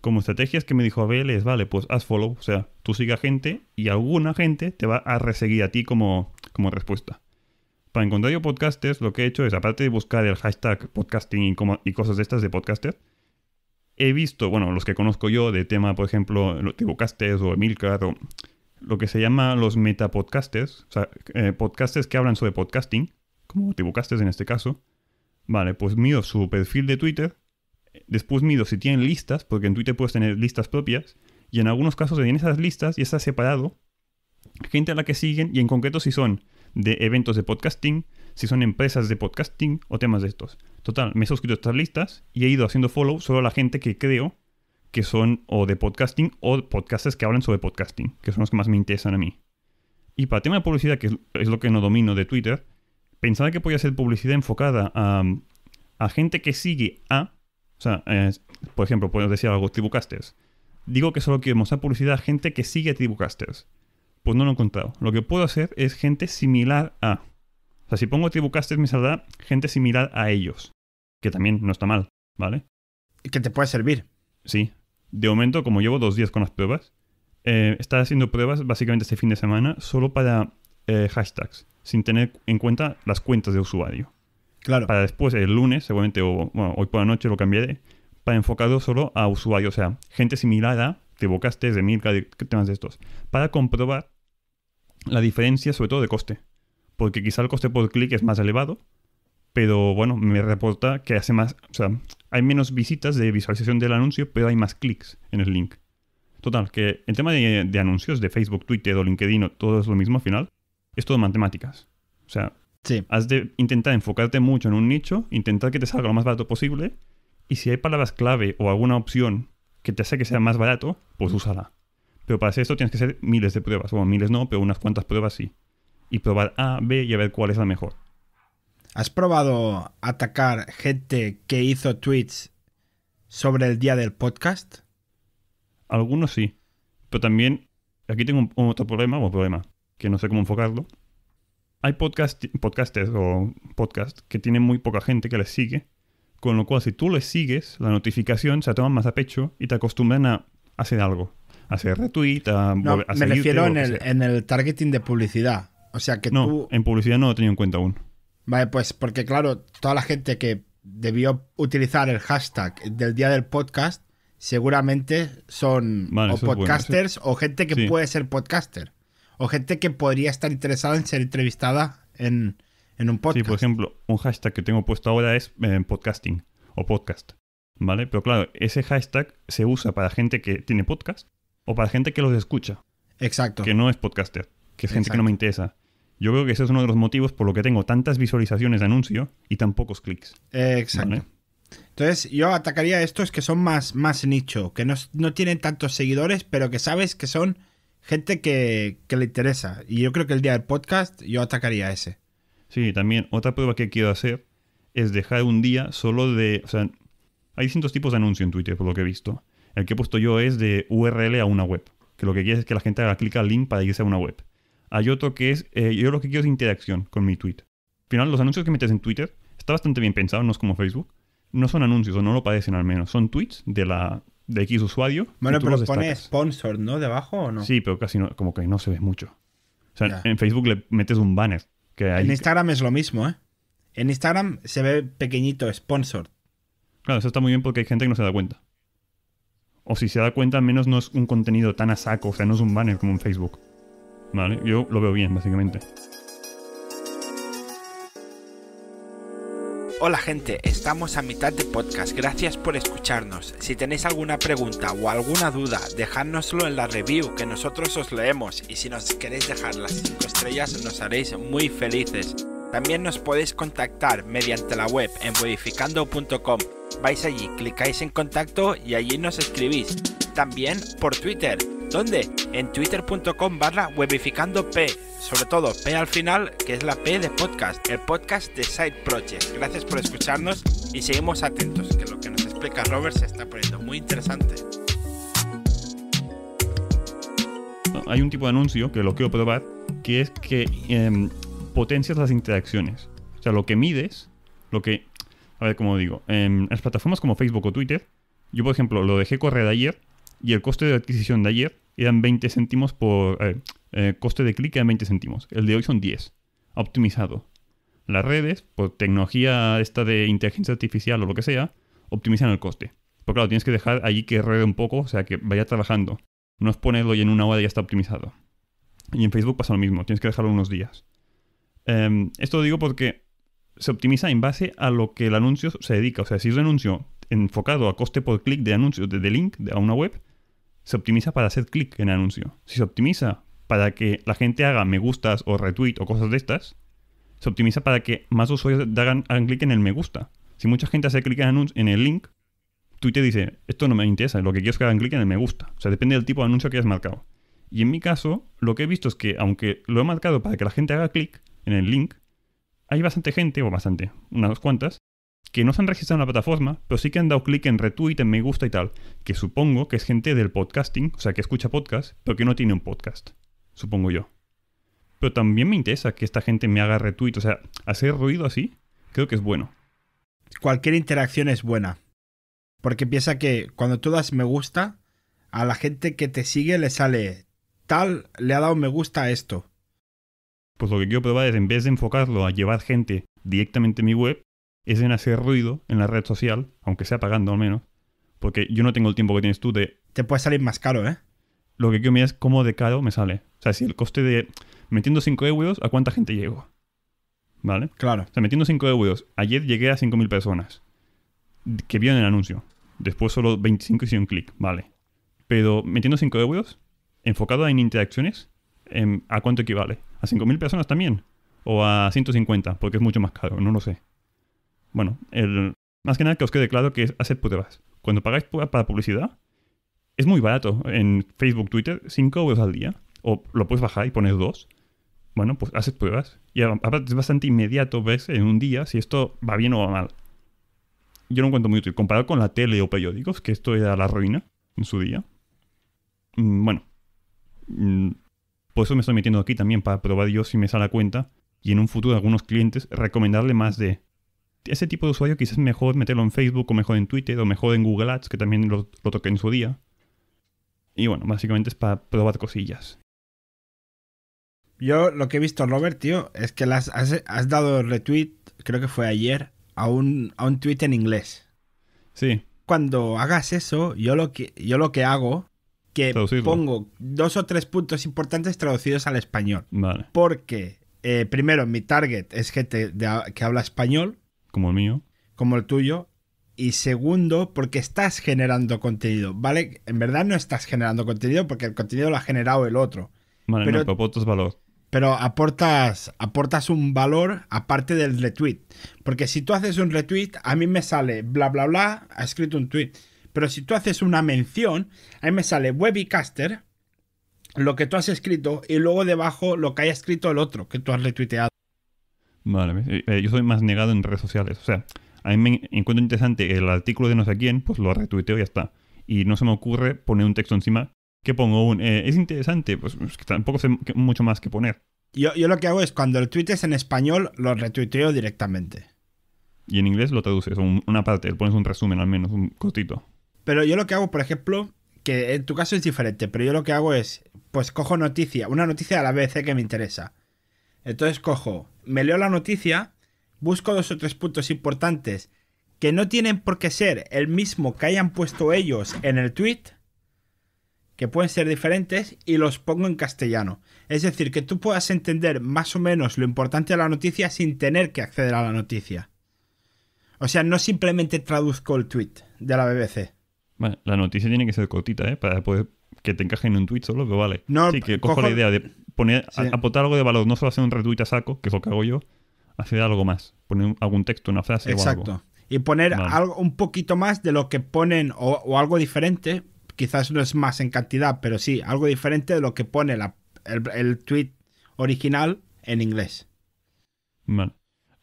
Como estrategias que me dijo Abel es, vale, pues haz follow, o sea, tú a gente y alguna gente te va a reseguir a ti como, como respuesta. Para encontrar yo podcasters, lo que he hecho es, aparte de buscar el hashtag podcasting y, cosas de estas de podcaster, he visto, bueno, los que conozco yo de tema, por ejemplo, TribuCaster o Emilcar o lo que se llama los metapodcasters, o sea, eh, podcasters que hablan sobre podcasting, como Tibocasters en este caso. Vale, pues mido su perfil de Twitter, después mido si tienen listas, porque en Twitter puedes tener listas propias, y en algunos casos tienen esas listas y está separado gente a la que siguen, y en concreto si son de eventos de podcasting, si son empresas de podcasting o temas de estos. Total, me he suscrito a estas listas y he ido haciendo follow solo a la gente que creo que son o de podcasting o podcasters que hablan sobre podcasting, que son los que más me interesan a mí. Y para el tema de publicidad, que es lo que no domino de Twitter, pensaba que podía hacer publicidad enfocada a, gente que sigue a, o sea, eh, por ejemplo, podemos decir algo, Tribucasters. Digo que solo quiero mostrar publicidad a gente que sigue a Tribucasters. Pues no lo he encontrado. Lo que puedo hacer es gente similar a. O sea, si pongo Tribucasters me saldrá gente similar a ellos. Que también no está mal, ¿vale? Y Que te puede servir. Sí, de momento, como llevo dos días con las pruebas, eh, haciendo pruebas básicamente este fin de semana solo para eh, hashtags, sin tener en cuenta las cuentas de usuario. Claro. Para después, el lunes, seguramente, o hoy por la noche lo cambiaré, para enfocarlo solo a usuario, o sea, gente similar a te bocaste de Mirka, temas de estos, para comprobar la diferencia, sobre todo de coste. Porque quizá el coste por clic es más elevado, pero bueno, me reporta que hace más, o sea, hay menos visitas de visualización del anuncio, pero hay más clics en el link. Total, que el tema de, anuncios de Facebook, Twitter o LinkedIn, todo es lo mismo al final, es todo matemáticas. O sea, has de intentar enfocarte mucho en un nicho, intentar que te salga lo más barato posible, y si hay palabras clave o alguna opción que te hace que sea más barato, pues úsala. Pero para hacer esto tienes que hacer miles de pruebas. o miles no, pero unas cuantas pruebas sí. Y probar A, B y a ver cuál es la mejor. ¿Has probado atacar gente que hizo tweets sobre el día del podcast? Algunos sí, pero también aquí tengo otro problema, un problema, que no sé cómo enfocarlo. Hay podcast, podcasters o podcast que tienen muy poca gente que les sigue, con lo cual si tú les sigues, la notificación se toma más a pecho y te acostumbran a hacer algo, a hacer retweet, a, no, Me refiero en el, targeting de publicidad. O sea que no, en publicidad no lo he tenido en cuenta aún. Vale, pues porque claro, toda la gente que debió utilizar el hashtag del día del podcast, seguramente son o podcasters o gente que puede ser podcaster. O gente que podría estar interesada en ser entrevistada en, un podcast. Sí, por ejemplo, un hashtag que tengo puesto ahora es eh, podcasting o podcast. ¿Vale? Pero claro, ese hashtag se usa para gente que tiene podcast o para gente que los escucha. Exacto. Que no es podcaster, que es gente que no me interesa. Yo creo que ese es uno de los motivos por lo que tengo tantas visualizaciones de anuncio y tan pocos clics. exacto. Entonces yo atacaría a estos que son más, más nicho, que no, tienen tantos seguidores, pero que sabes que son gente que, le interesa. Y yo creo que el día del podcast yo atacaría a ese. Sí, también otra prueba que quiero hacer es dejar un día solo de... O sea, hay distintos tipos de anuncio en Twitter, por lo que he visto. El que he puesto yo es de URL a una web, que lo que quiere es que la gente haga clic al link para irse a una web. Hay otro que es, eh, yo lo que quiero es interacción con mi tweet. Al final, los anuncios que metes en Twitter está bastante bien pensado, no es como Facebook. No son anuncios, o no lo padecen al menos. Son tweets de la de X usuario. Bueno, pero pone sponsor, ¿no? Debajo o no? Sí, pero casi no, como que no se ve mucho. O sea, en Facebook le metes un banner. Que En Instagram es lo mismo, ¿eh? En Instagram se ve pequeñito, sponsored. Claro, eso está muy bien porque hay gente que no se da cuenta. O si se da cuenta, al menos no es un contenido tan a saco, o sea, no es un banner como en Facebook. ¿Vale? Yo lo veo bien, básicamente. Hola gente, estamos a mitad de podcast, gracias por escucharnos. Si tenéis alguna pregunta o alguna duda, dejádnoslo en la review que nosotros os leemos y si nos queréis dejar las 5 estrellas nos haréis muy felices. También nos podéis contactar mediante la web en modificando.com. Vais allí, clicáis en contacto y allí nos escribís. También por Twitter ¿Dónde? En twitter.com barra webificando P. Sobre todo, P al final, que es la P de podcast, el podcast de Side Project. Gracias por escucharnos y seguimos atentos, que lo que nos explica Robert se está poniendo muy interesante. Hay un tipo de anuncio que lo quiero probar, que es que em, potencias las interacciones. O sea, lo que mides, lo que... A ver, como digo, en em, las plataformas como Facebook o Twitter, yo por ejemplo lo dejé correr ayer y el coste de adquisición de ayer eran 20 céntimos por... Eh, eh, coste de clic eran 20 céntimos. El de hoy son 10. Optimizado. Las redes, por tecnología esta de inteligencia artificial o lo que sea, optimizan el coste. Porque claro, tienes que dejar allí que rede un poco, o sea, que vaya trabajando. No es ponerlo y en una hora ya está optimizado. Y en Facebook pasa lo mismo, tienes que dejarlo unos días. Em, esto lo digo porque se optimiza en base a lo que el anuncio se dedica. O sea, si es un anuncio enfocado a coste por clic de anuncio, de, link de, a una web, se optimiza para hacer clic en el anuncio. Si se optimiza para que la gente haga me gustas o retweet o cosas de estas, se optimiza para que más usuarios hagan, clic en el me gusta. Si mucha gente hace clic en, en el link, Twitter dice, esto no me interesa, lo que quiero es que hagan clic en el me gusta. O sea, depende del tipo de anuncio que hayas marcado. Y en mi caso, lo que he visto es que, aunque lo he marcado para que la gente haga clic en el link, hay bastante gente, o bastante, unas cuantas, que no se han registrado en la plataforma, pero sí que han dado clic en retweet, en me gusta y tal, que supongo que es gente del podcasting, o sea, que escucha podcast, pero que no tiene un podcast, supongo yo. Pero también me interesa que esta gente me haga retweet, o sea, hacer ruido así, creo que es bueno. Cualquier interacción es buena. Porque piensa que cuando tú das me gusta, a la gente que te sigue le sale tal, le ha dado me gusta a esto. Pues lo que quiero probar es, en vez de enfocarlo a llevar gente directamente a mi web, es en hacer ruido en la red social, aunque sea pagando al menos, porque yo no tengo el tiempo que tienes tú de... Te puede salir más caro, ¿eh? Lo que quiero mirar es cómo de caro me sale. O sea, si el coste de... Metiendo 5 euros, ¿a cuánta gente llego? ¿Vale? Claro. O sea, metiendo 5 euros. Ayer llegué a 5.000 personas que vieron el anuncio. Después solo 25 hicieron clic, vale. Pero metiendo 5 euros, enfocado en interacciones, em, ¿a cuánto equivale? ¿A 5.000 personas también? ¿O a 150? Porque es mucho más caro, no lo sé. Bueno, el, más que nada que os quede claro que es hacer pruebas. Cuando pagáis para publicidad, es muy barato. En Facebook, Twitter, 5 euros al día. O lo puedes bajar y poner 2. Bueno, pues haces pruebas. Y es bastante inmediato ver en un día si esto va bien o va mal. Yo lo encuentro muy útil. Comparado con la tele o periódicos, que esto era la ruina en su día. Mm, bueno. Mm, por eso me estoy metiendo aquí también para probar yo si me sale la cuenta. Y en un futuro a algunos clientes recomendarle más de ese tipo de usuario quizás es mejor meterlo en Facebook o mejor en Twitter o mejor en Google Ads, que también lo, toqué en su día. Y bueno, básicamente es para probar cosillas. Yo lo que he visto, Robert, tío, es que has, dado retweet, creo que fue ayer, a un, a un tweet en inglés. Sí. Cuando hagas eso, yo lo que, yo lo que hago, que pongo dos o tres puntos importantes traducidos al español. Vale. Porque, eh, primero, mi target es gente que habla español. Como el mío. Como el tuyo. Y segundo, porque estás generando contenido, ¿vale? En verdad no estás generando contenido porque el contenido lo ha generado el otro. Vale, pero, aportas valor. Pero aportas, aportas un valor aparte del retweet. Porque si tú haces un retweet, a mí me sale bla bla bla, ha escrito un tweet. Pero si tú haces una mención, a mí me sale Webicaster, lo que tú has escrito y luego debajo lo que haya escrito el otro que tú has retuiteado. Vale, eh, eh, yo soy más negado en redes sociales. O sea, a mí me encuentro interesante el artículo de no sé quién, pues lo retuiteo y ya está. Y no se me ocurre poner un texto encima. que pongo? Un, eh, es interesante, pues tampoco sé mucho más que poner. Yo, lo que hago es cuando el tweet es en español, lo retuiteo directamente. Y en inglés lo traduces, una parte, le pones un resumen al menos, un cortito. Pero yo lo que hago, por ejemplo, que en tu caso es diferente, pero yo lo que hago es, pues cojo noticia, una noticia a la vez que me interesa. Entonces cojo me leo la noticia, busco dos o tres puntos importantes que no tienen por qué ser el mismo que hayan puesto ellos en el tweet, que pueden ser diferentes, y los pongo en castellano. Es decir, que tú puedas entender más o menos lo importante de la noticia sin tener que acceder a la noticia. O sea, no simplemente traduzco el tweet de la BBC. Bueno, la noticia tiene que ser cortita, ¿eh? Para poder que te encaje en un tweet solo, que vale. No, que cojo la idea de poner, aportar algo de valor, no solo hacer un retweet a saco, que es lo que hago yo, hacer algo más, poner algún texto, una frase Exacto. o algo. Y poner algo, un poquito más de lo que ponen o, algo diferente, quizás no es más en cantidad, pero sí, algo diferente de lo que pone el, tweet original en inglés. Vale.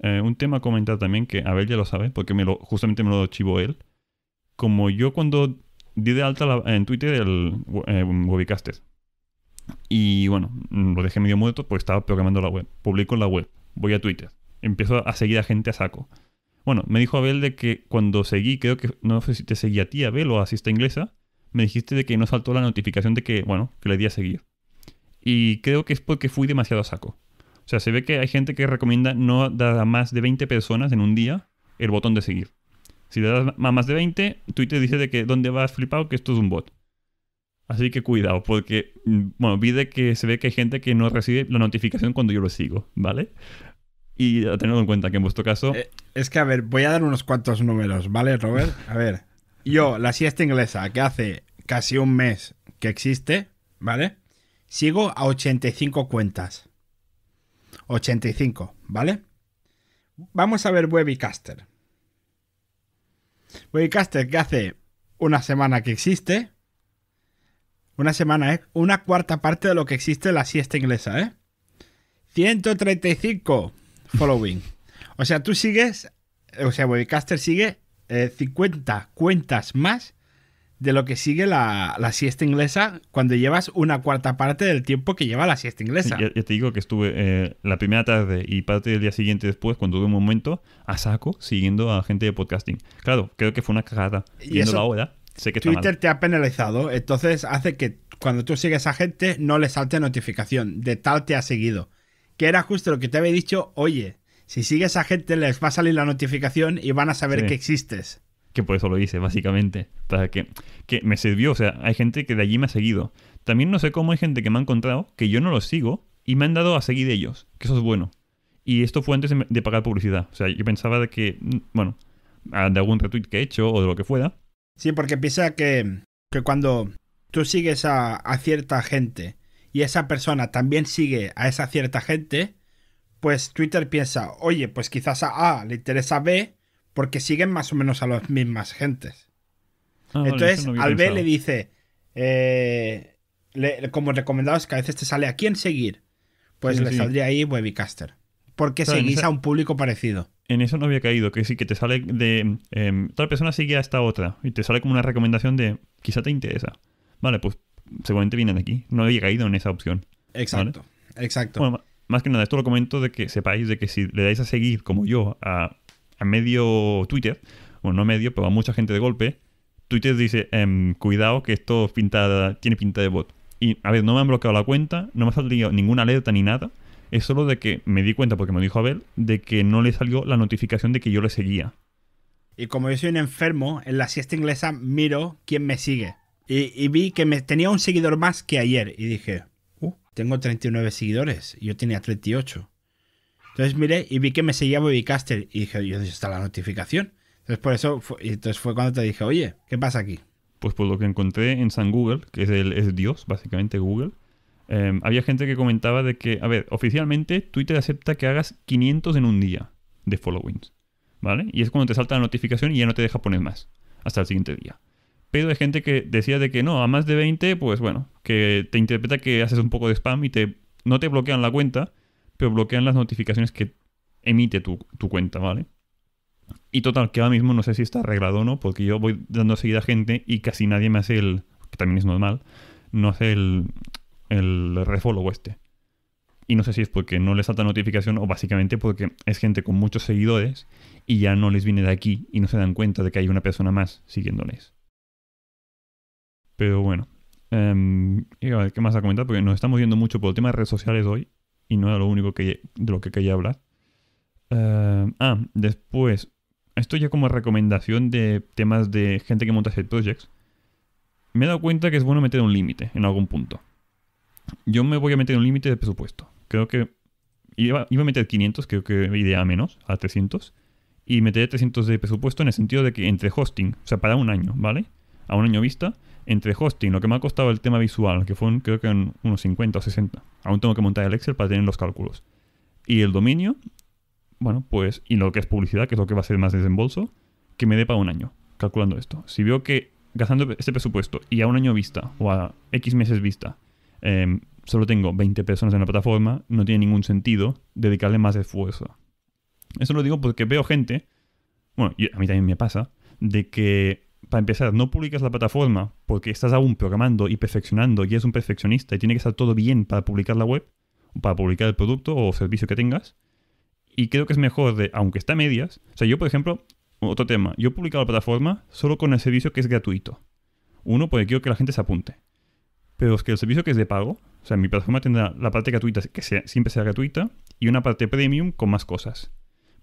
Eh, un tema a comentar también que Abel ya lo sabe, porque me lo, justamente me lo archivó él. Como yo cuando di de alta en Twitter el eh, y bueno, mm, lo dejé medio muerto porque estaba programando la web. Publico en la web, voy a Twitter, empiezo a seguir a gente a saco. Bueno, me dijo Abel de que cuando seguí, creo que no sé si te seguí a ti, Abel, o a Inglesa, me dijiste de que no saltó la notificación de que, bueno, que le di a seguir. Y creo que es porque fui demasiado a saco. O sea, se ve que hay gente que recomienda no dar a más de 20 personas en un día el botón de seguir. Si le das más de 20, Twitter dice de que dónde vas flipado que esto es un bot. Así que cuidado, porque, mm, bueno, vi que se ve que hay gente que no recibe la notificación cuando yo lo sigo, ¿vale? Y a en cuenta que en vuestro caso... Eh, es que, a ver, voy a dar unos cuantos números, ¿vale, Robert? A ver, yo, la siesta inglesa, que hace casi un mes que existe, ¿vale? Sigo a 85 cuentas. 85, ¿vale? Vamos a ver Webicaster. Webicaster, que hace una semana que existe, una semana, ¿eh? Una cuarta parte de lo que existe en la siesta inglesa, ¿eh? 135 following. o sea, tú sigues, eh, o sea, Webcaster sigue 50 eh, cuentas más de lo que sigue la, siesta inglesa cuando llevas una cuarta parte del tiempo que lleva la siesta inglesa. yo te digo que estuve eh, la primera tarde y parte del día siguiente después, cuando tuve un momento, a saco siguiendo a gente de podcasting. Claro, creo que fue una cagada. Y la Twitter te ha penalizado, entonces hace que cuando tú sigues a gente no le salte notificación de tal te ha seguido. Que era justo lo que te había dicho, oye, si sigues a gente les va a salir la notificación y van a saber que existes. Que por eso lo hice, básicamente. Para que, que me sirvió, o sea, hay gente que de allí me ha seguido. También no sé cómo hay gente que me ha encontrado, que yo no los sigo, y me han dado a seguir ellos, que eso es bueno. Y esto fue antes de pagar publicidad. O sea, yo pensaba de que, mm, bueno, de algún retweet que he hecho o de lo que fuera, Sí, porque piensa que, cuando tú sigues a, cierta gente y esa persona también sigue a esa cierta gente, pues Twitter piensa, oye, pues quizás a A le interesa a B porque siguen más o menos a las mismas gentes. Ah, Entonces, al B le dice, como eh, le, como recomendados que a veces te sale a quién seguir, pues le saldría ahí Webicaster. Porque seguís a un público parecido en eso no había caído, que sí, que te sale de eh, tal persona sigue a esta otra y te sale como una recomendación de quizá te interesa. Vale, pues seguramente vienen aquí. No había caído en esa opción. Exacto, exacto. más que nada, esto lo comento de que sepáis de que si le dais a seguir, como yo, a, medio Twitter, bueno, no medio, pero a mucha gente de golpe, Twitter dice, em, cuidado que esto tiene pinta de bot. Y a ver, no me han bloqueado la cuenta, no me ha salido ninguna alerta ni nada es solo de que me di cuenta, porque me dijo Abel, de que no le salió la notificación de que yo le seguía. Y como yo soy un enfermo, en la siesta inglesa miro quién me sigue. Y, vi que me, tenía un seguidor más que ayer. Y dije, uh, tengo 39 seguidores. Yo tenía 38. Entonces miré y vi que me seguía Bobby Caster. Y dije, ¿yo está la notificación? Entonces por eso fue, entonces fue cuando te dije, oye, ¿qué pasa aquí? Pues por lo que encontré en San Google, que es, el, es Dios, básicamente Google, Em, había gente que comentaba de que, a ver, oficialmente Twitter acepta que hagas 500 en un día de followings, ¿vale? Y es cuando te salta la notificación y ya no te deja poner más hasta el siguiente día. Pero hay gente que decía de que no, a más de 20, pues bueno, que te interpreta que haces un poco de spam y te, no te bloquean la cuenta, pero bloquean las notificaciones que emite tu, tu cuenta, ¿vale? Y total, que ahora mismo no sé si está arreglado o no, porque yo voy dando seguida a gente y casi nadie me hace el, que también es normal, no hace el, el refollow este. Y no sé si es porque no les salta notificación o básicamente porque es gente con muchos seguidores y ya no les viene de aquí y no se dan cuenta de que hay una persona más siguiéndoles. Pero bueno, em, ¿qué más a comentar? Porque nos estamos viendo mucho por el tema de redes sociales hoy y no era lo único que, de lo que quería hablar. Em, ah, después, esto ya como recomendación de temas de gente que monta side projects. Me he dado cuenta que es bueno meter un límite en algún punto. Yo me voy a meter un límite de presupuesto. Creo que iba, a meter 500, creo que idea a menos, a 300. Y meteré 300 de presupuesto en el sentido de que entre hosting, o sea, para un año, ¿vale? A un año vista, entre hosting, lo que me ha costado el tema visual, que un creo que unos 50 o 60. Aún tengo que montar el Excel para tener los cálculos. Y el dominio, bueno, pues, y lo que es publicidad, que es lo que va a ser más desembolso, que me dé para un año, calculando esto. Si veo que gastando este presupuesto y a un año vista o a X meses vista Em, solo tengo 20 personas en la plataforma, no tiene ningún sentido dedicarle más esfuerzo. Eso lo digo porque veo gente, bueno, a mí también me pasa, de que para empezar no publicas la plataforma porque estás aún programando y perfeccionando y eres un perfeccionista y tiene que estar todo bien para publicar la web, para publicar el producto o servicio que tengas. Y creo que es mejor de, aunque está a medias, o sea, yo por ejemplo, otro tema, yo he publicado la plataforma solo con el servicio que es gratuito. Uno, porque quiero que la gente se apunte pero es que el servicio que es de pago, o sea, mi plataforma tendrá la parte gratuita, que siempre será gratuita, y una parte premium con más cosas.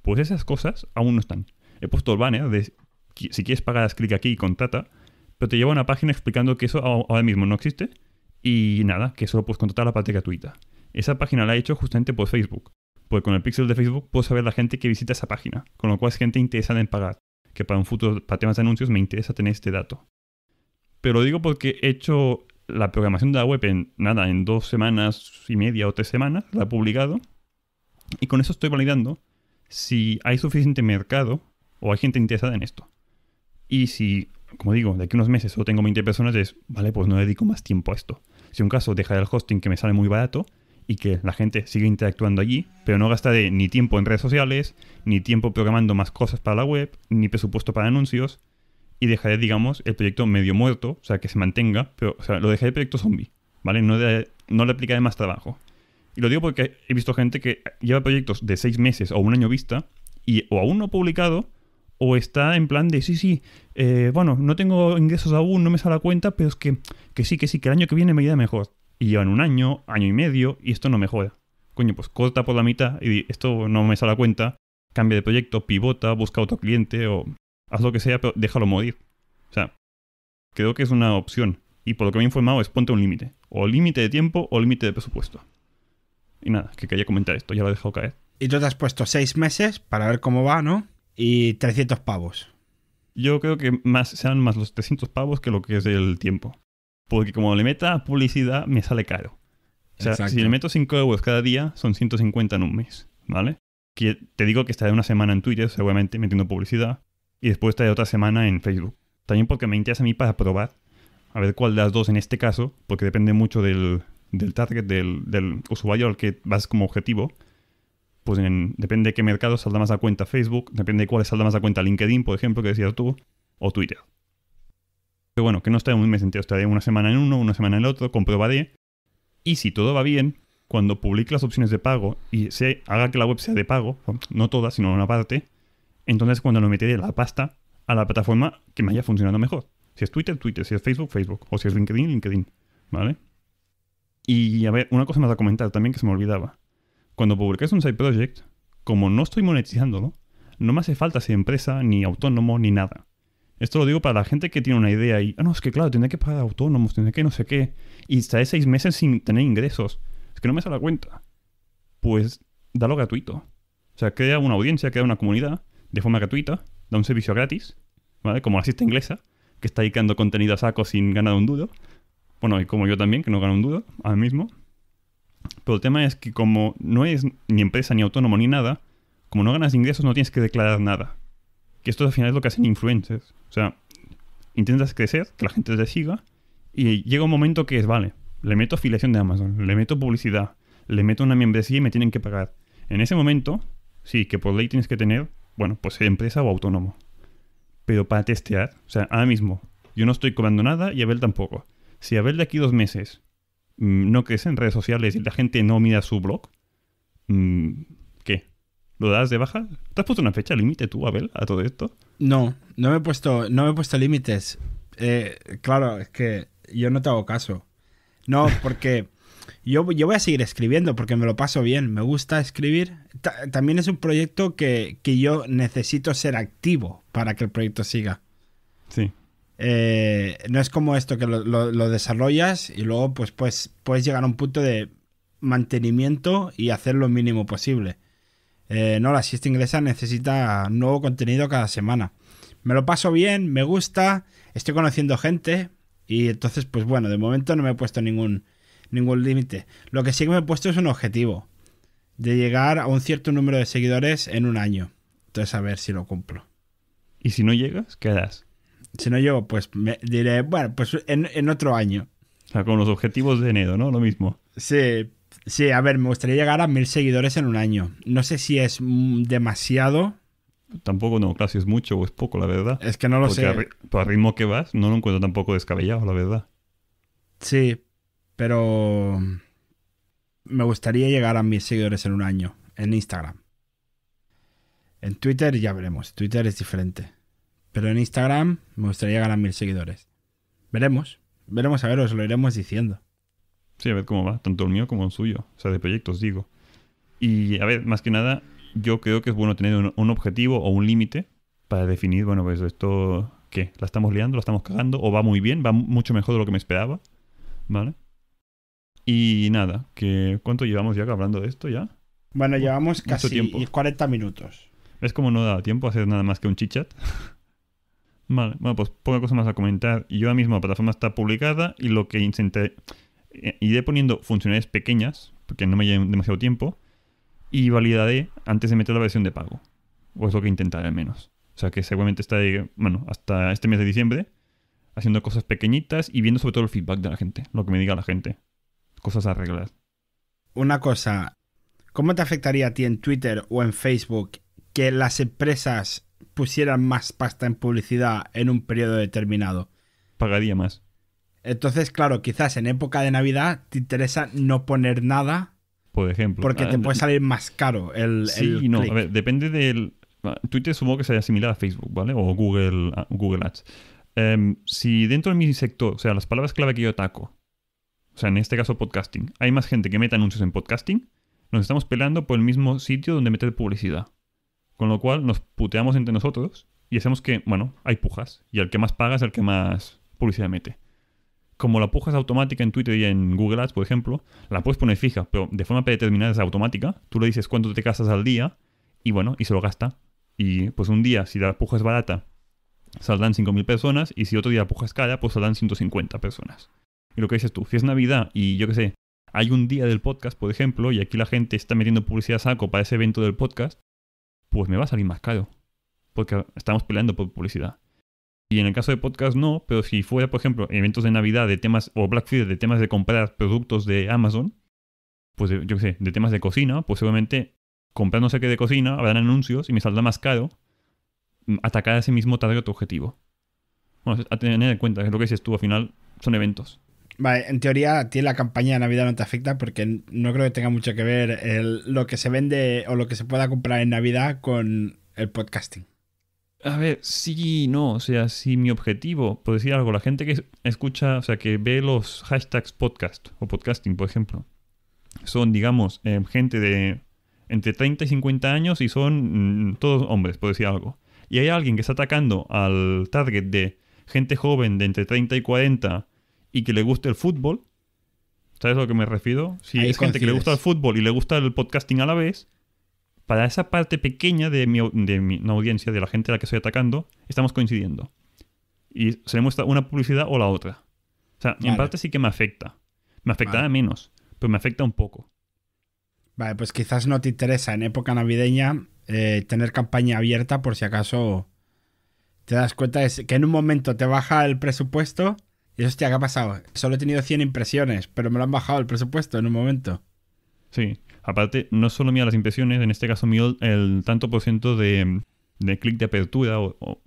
Pues esas cosas aún no están. He puesto el banner de si quieres pagar, clic aquí y contrata, pero te lleva a una página explicando que eso ahora mismo no existe y nada, que solo puedes contratar la parte gratuita. Esa página la he hecho justamente por Facebook, porque con el pixel de Facebook puedo saber la gente que visita esa página, con lo cual es gente interesada en pagar, que para un futuro, para temas de anuncios, me interesa tener este dato. Pero lo digo porque he hecho la programación de la web en nada, en dos semanas y media o tres semanas, la he publicado. Y con eso estoy validando si hay suficiente mercado o hay gente interesada en esto. Y si, como digo, de aquí a unos meses solo tengo 20 personas, es, vale, pues no dedico más tiempo a esto. Si un caso, dejaré el hosting que me sale muy barato y que la gente sigue interactuando allí, pero no gastaré ni tiempo en redes sociales, ni tiempo programando más cosas para la web, ni presupuesto para anuncios y dejaré, digamos, el proyecto medio muerto, o sea, que se mantenga, pero lo dejaré el proyecto zombie, ¿vale? No, no le aplicaré más trabajo. Y lo digo porque he visto gente que lleva proyectos de seis meses o un año vista y o aún no publicado o está en plan de, sí, sí, eh, bueno, no tengo ingresos aún, no me sale la cuenta, pero es que, que sí, que sí, que el año que viene me irá mejor. Y llevan un año, año y medio y esto no mejora. Coño, pues corta por la mitad y esto no me sale la cuenta, cambia de proyecto, pivota, busca otro cliente o haz lo que sea, pero déjalo morir. O sea, creo que es una opción. Y por lo que me he informado es ponte un límite. O límite de tiempo o límite de presupuesto. Y nada, que quería comentar esto, ya lo he dejado caer. Y tú te has puesto seis meses para ver cómo va, ¿no? Y 300 pavos. Yo creo que más, sean más los 300 pavos que lo que es el tiempo. Porque como le meta publicidad, me sale caro. O sea, si le meto 5 euros cada día, son 150 en un mes, ¿vale? Que te digo que estaré una semana en Twitter, seguramente, metiendo publicidad y después estaré otra semana en Facebook. También porque me interesa a mí para probar, a ver cuál de las dos en este caso, porque depende mucho del, target, del, usuario al que vas como objetivo. Pues depende de qué mercado salda más a cuenta Facebook, depende de cuál salda más a cuenta LinkedIn, por ejemplo, que decías tú, o Twitter. Pero bueno, que no estaré un mes entero, estaré una semana en uno, una semana en el otro, comprobaré. Y si todo va bien, cuando publique las opciones de pago y se haga que la web sea de pago, no todas, sino una parte, entonces, cuando lo meteré de la pasta a la plataforma que me haya funcionado mejor. Si es Twitter, Twitter. Si es Facebook, Facebook. O si es LinkedIn, LinkedIn. ¿Vale? Y a ver, una cosa más a comentar también que se me olvidaba. Cuando publiques un side project, como no estoy monetizándolo, no me hace falta ser empresa, ni autónomo, ni nada. Esto lo digo para la gente que tiene una idea y, ah, no, es que claro, tiene que pagar autónomos, tiene que no sé qué, y estaré seis meses sin tener ingresos. Es que no me sale la cuenta. Pues, dalo gratuito. O sea, crea una audiencia, crea una comunidad, de forma gratuita, da un servicio gratis, ¿vale? Como la cista inglesa, que está dedicando contenido a saco sin ganar un dudo Bueno, y como yo también, que no gano un duro ahora mismo. Pero el tema es que como no es ni empresa, ni autónomo, ni nada, como no ganas ingresos no tienes que declarar nada. Que esto al final es lo que hacen influencers. O sea, intentas crecer, que la gente te siga, y llega un momento que es, vale, le meto afiliación de Amazon, le meto publicidad, le meto una membresía y me tienen que pagar. En ese momento, sí, que por ley tienes que tener bueno, pues empresa o autónomo. Pero para testear, o sea, ahora mismo, yo no estoy cobrando nada y Abel tampoco. Si Abel de aquí dos meses mm, no crece en redes sociales y la gente no mira su blog, mm, ¿qué? ¿Lo das de baja? ¿Te has puesto una fecha límite tú, Abel, a todo esto? No, no me he puesto, no he puesto límites. Eh, claro, es que yo no te hago caso. No, porque yo, voy a seguir escribiendo porque me lo paso bien, me gusta escribir. también es un proyecto que, yo necesito ser activo para que el proyecto siga. Sí. Eh, no es como esto que lo, desarrollas y luego pues, pues puedes llegar a un punto de mantenimiento y hacer lo mínimo posible. Eh, no, la siesta inglesa necesita nuevo contenido cada semana. Me lo paso bien, me gusta, estoy conociendo gente y entonces pues bueno, de momento no me he puesto ningún ningún límite. Lo que sí que me he puesto es un objetivo de llegar a un cierto número de seguidores en un año. Entonces, a ver si lo cumplo. ¿Y si no llegas, qué das? Si no llego, pues diré, bueno, pues en, otro año. O sea, con los objetivos de enero, ¿no? Lo mismo. Sí, sí, a ver, me gustaría llegar a mil seguidores en un año. No sé si es mm, demasiado. Tampoco no, claro, si es mucho o es poco, la verdad. Es que no lo sé. Tu ritmo que vas, no lo encuentro tampoco descabellado, la verdad. Sí, pero me gustaría llegar a mis seguidores en un año en Instagram. En Twitter ya veremos. Twitter es diferente. Pero en Instagram me gustaría llegar a mil seguidores. Veremos. Veremos a ver, os lo iremos diciendo. Sí, a ver cómo va, tanto el mío como el suyo. O sea, de proyectos, digo. Y a ver, más que nada, yo creo que es bueno tener un, un objetivo o un límite para definir, bueno, pues esto, ¿qué? ¿La estamos liando? ¿La estamos cagando? ¿O va muy bien? ¿Va mucho mejor de lo que me esperaba? ¿Vale? Y nada, que ¿cuánto llevamos ya hablando de esto ya? Bueno, llevamos casi 40 minutos. Es como no da tiempo a hacer nada más que un chichat. vale, bueno, pues poca cosa más a comentar. Yo ahora mismo la plataforma está publicada y lo que intenté. Eh, iré poniendo funcionalidades pequeñas, porque no me lleven demasiado tiempo, y validaré antes de meter la versión de pago. O es lo que intentaré al menos. O sea que seguramente estaré, bueno, hasta este mes de diciembre, haciendo cosas pequeñitas y viendo sobre todo el feedback de la gente, lo que me diga la gente cosas a Una cosa, ¿cómo te afectaría a ti en Twitter o en Facebook que las empresas pusieran más pasta en publicidad en un periodo determinado? Pagaría más. Entonces, claro, quizás en época de Navidad te interesa no poner nada. Por ejemplo. Porque te ah, puede salir más caro el. Sí, no. A ver, depende del. Ah, Twitter supongo que sea similar a Facebook, ¿vale? O Google, ah, Google Ads. Em, si dentro de mi sector, o sea, las palabras clave que yo ataco, o sea, en este caso podcasting, hay más gente que mete anuncios en podcasting, nos estamos peleando por el mismo sitio donde meter publicidad. Con lo cual nos puteamos entre nosotros y hacemos que, bueno, hay pujas. Y el que más paga es el que más publicidad mete. Como la puja es automática en Twitter y en Google Ads, por ejemplo, la puedes poner fija, pero de forma predeterminada es automática. Tú le dices cuánto te gastas al día y bueno, y se lo gasta. Y pues un día, si la puja es barata, saldrán 5.000 personas y si otro día la puja es cara, pues saldrán 150 personas. Y lo que dices tú, si es Navidad y yo qué sé, hay un día del podcast, por ejemplo, y aquí la gente está metiendo publicidad a saco para ese evento del podcast, pues me va a salir más caro. Porque estamos peleando por publicidad. Y en el caso de podcast no, pero si fuera, por ejemplo, eventos de Navidad de temas, o Black Friday de temas de comprar productos de Amazon, pues yo qué sé, de temas de cocina, pues seguramente comprar no sé qué de cocina, habrán anuncios y me saldrá más caro mm, atacar a ese mismo target objetivo. Bueno, a tener en cuenta, es lo que dices tú, al final son eventos. Vale, en teoría a ti la campaña de Navidad no te afecta porque no creo que tenga mucho que ver lo que se vende o lo que se pueda comprar en Navidad con el podcasting. A ver, sí, no, o sea, si mi objetivo, por decir algo, la gente que escucha, o sea, que ve los hashtags podcast o podcasting, por ejemplo, son, digamos, eh, gente de entre 30 y 50 años y son mm, todos hombres, por decir algo. Y hay alguien que está atacando al target de gente joven de entre 30 y 40 y que le guste el fútbol, ¿sabes a lo que me refiero? Si es gente que le gusta el fútbol y le gusta el podcasting a la vez, para esa parte pequeña de mi, de audiencia, de la gente a la que estoy atacando, estamos coincidiendo. Y se le muestra una publicidad o la otra. O sea, en parte sí que me afecta. Me afecta menos, pero me afecta un poco. Vale, pues quizás no te interesa en época navideña eh, tener campaña abierta por si acaso te das cuenta que en un momento te baja el presupuesto y hostia, ¿qué ha pasado? Solo he tenido 100 impresiones, pero me lo han bajado el presupuesto en un momento. Sí, aparte, no solo mía las impresiones, en este caso mío el tanto por ciento de, de clic de apertura o,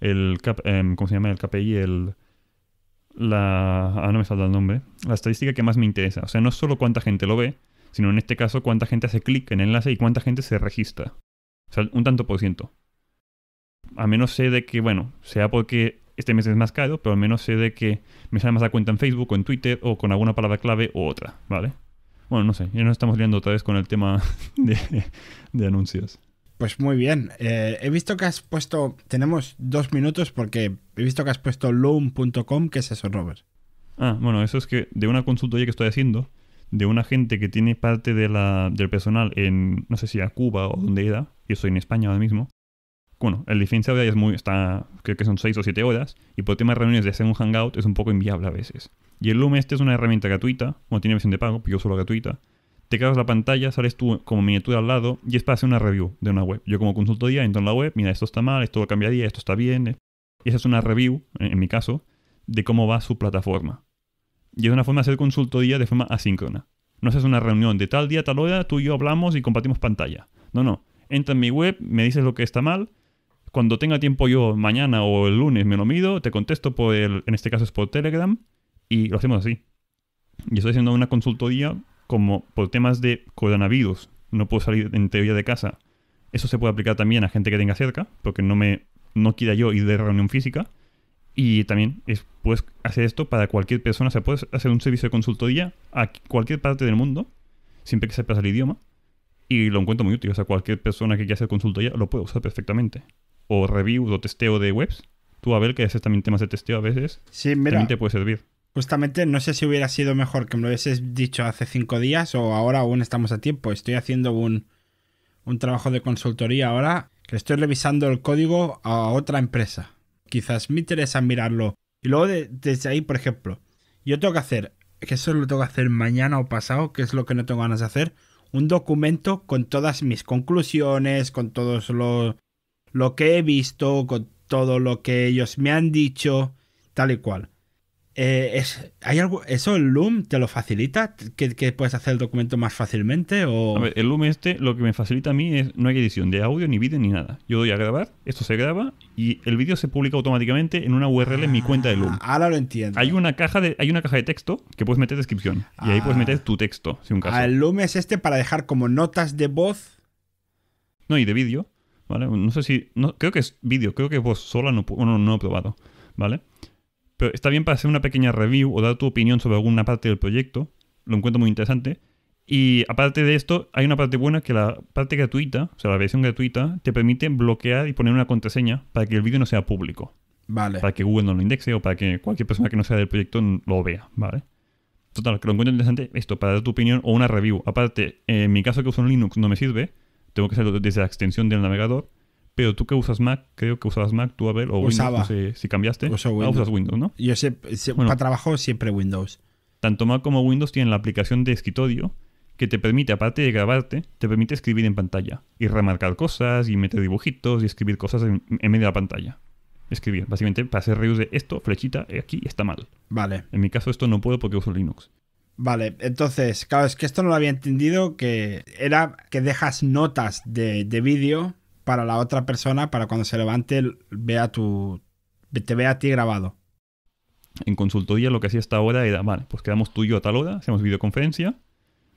el, em, ¿cómo se llama? El KPI, el... La, ah, no me salta el nombre. La estadística que más me interesa. O sea, no solo cuánta gente lo ve, sino en este caso cuánta gente hace clic en el enlace y cuánta gente se registra. O sea, un tanto por ciento. A menos sé de que, bueno, sea porque este mes es más caro, pero al menos sé de que me sale más la cuenta en Facebook o en Twitter o con alguna palabra clave u otra, ¿vale? Bueno, no sé, ya nos estamos liando otra vez con el tema de, anuncios. Pues muy bien. Eh, he visto que has puesto. Tenemos dos minutos porque he visto que has puesto loom.com. ¿Qué es eso, Robert? Ah, bueno, eso es que de una consultoría que estoy haciendo, de una gente que tiene parte del personal en, no sé si a Cuba o donde era, yo soy en España ahora mismo, bueno, el defensa es muy, está, creo que son 6 o 7 horas, y por temas de reuniones de hacer un hangout es un poco inviable a veces. Y el Loom este es una herramienta gratuita, no tiene versión de pago, pero yo solo gratuita. Te cargas la pantalla, sales tú como miniatura al lado, y es para hacer una review de una web. Yo como consultoría entro en la web, mira, esto está mal, esto lo cambiaría, esto está bien, eh. y esa es una review, en, mi caso, de cómo va su plataforma. Y es una forma de hacer consultoría de forma asíncrona. No es una reunión de tal día, tal hora, tú y yo hablamos y compartimos pantalla. No, no. Entra en mi web, me dices lo que está mal, cuando tenga tiempo yo mañana o el lunes me lo mido, te contesto por en este caso es por Telegram, y lo hacemos así. Yo estoy haciendo una consultoría como por temas de coronavirus. No puedo salir en teoría de casa. Eso se puede aplicar también a gente que tenga cerca, porque no me no quiera yo ir de reunión física. Y también es, puedes hacer esto para cualquier persona. O sea, puedes hacer un servicio de consultoría a cualquier parte del mundo, siempre que sepas el idioma. Y lo encuentro muy útil. O sea, cualquier persona que quiera hacer consultoría lo puede usar perfectamente o reviews o testeo de webs. Tú, Abel, que haces también temas de testeo a veces, sí, mira, también te puede servir. Justamente, no sé si hubiera sido mejor que me lo hubieses dicho hace cinco días o ahora aún estamos a tiempo. Estoy haciendo un, trabajo de consultoría ahora que estoy revisando el código a otra empresa. Quizás me interesa mirarlo. Y luego desde ahí, por ejemplo, yo tengo que hacer, que eso lo tengo que hacer mañana o pasado, que es lo que no tengo ganas de hacer, un documento con todas mis conclusiones, con todos los lo que he visto, con todo lo que ellos me han dicho, tal y cual. Eh, es, ¿hay algo, ¿Eso el Loom te lo facilita? ¿Que, puedes hacer el documento más fácilmente? O... el Loom este lo que me facilita a mí es no hay edición de audio, ni vídeo, ni nada. Yo doy a grabar, esto se graba y el vídeo se publica automáticamente en una URL en mi ah, cuenta de Loom. Ahora lo entiendo. Hay una caja de, hay una caja de texto que puedes meter descripción y ahí puedes ah. meter tu texto, si un ah, caso. el Loom es este para dejar como notas de voz. No, y de vídeo. No sé si, no, creo que es vídeo, creo que vos sola no, no, no he probado, ¿vale? Pero está bien para hacer una pequeña review o dar tu opinión sobre alguna parte del proyecto, lo encuentro muy interesante. Y aparte de esto, hay una parte buena que la parte gratuita, o sea, la versión gratuita, te permite bloquear y poner una contraseña para que el vídeo no sea público. Vale. Para que Google no lo indexe o para que cualquier persona que no sea del proyecto lo vea, ¿vale? Total, que lo encuentro interesante esto, para dar tu opinión o una review. Aparte, en mi caso que uso un Linux no me sirve, tengo que hacerlo desde la extensión del navegador. Pero tú que usas Mac, creo que usabas Mac, tú ver o si cambiaste. Ah, Windows. usas Windows, ¿no? Yo sé, para trabajo siempre Windows. Tanto Mac como Windows tienen la aplicación de escritorio que te permite, aparte de grabarte, te permite escribir en pantalla. Y remarcar cosas, y meter dibujitos, y escribir cosas en, medio de la pantalla. Escribir, básicamente, para hacer reuse de esto, flechita, eh, aquí está mal. Vale. En mi caso esto no puedo porque uso Linux. Vale, entonces, claro, es que esto no lo había entendido, que era que dejas notas de, de vídeo para la otra persona, para cuando se levante, vea tu, te vea a ti grabado. En consultoría lo que hacía hasta ahora era, vale, pues quedamos tú y yo a tal hora, hacemos videoconferencia,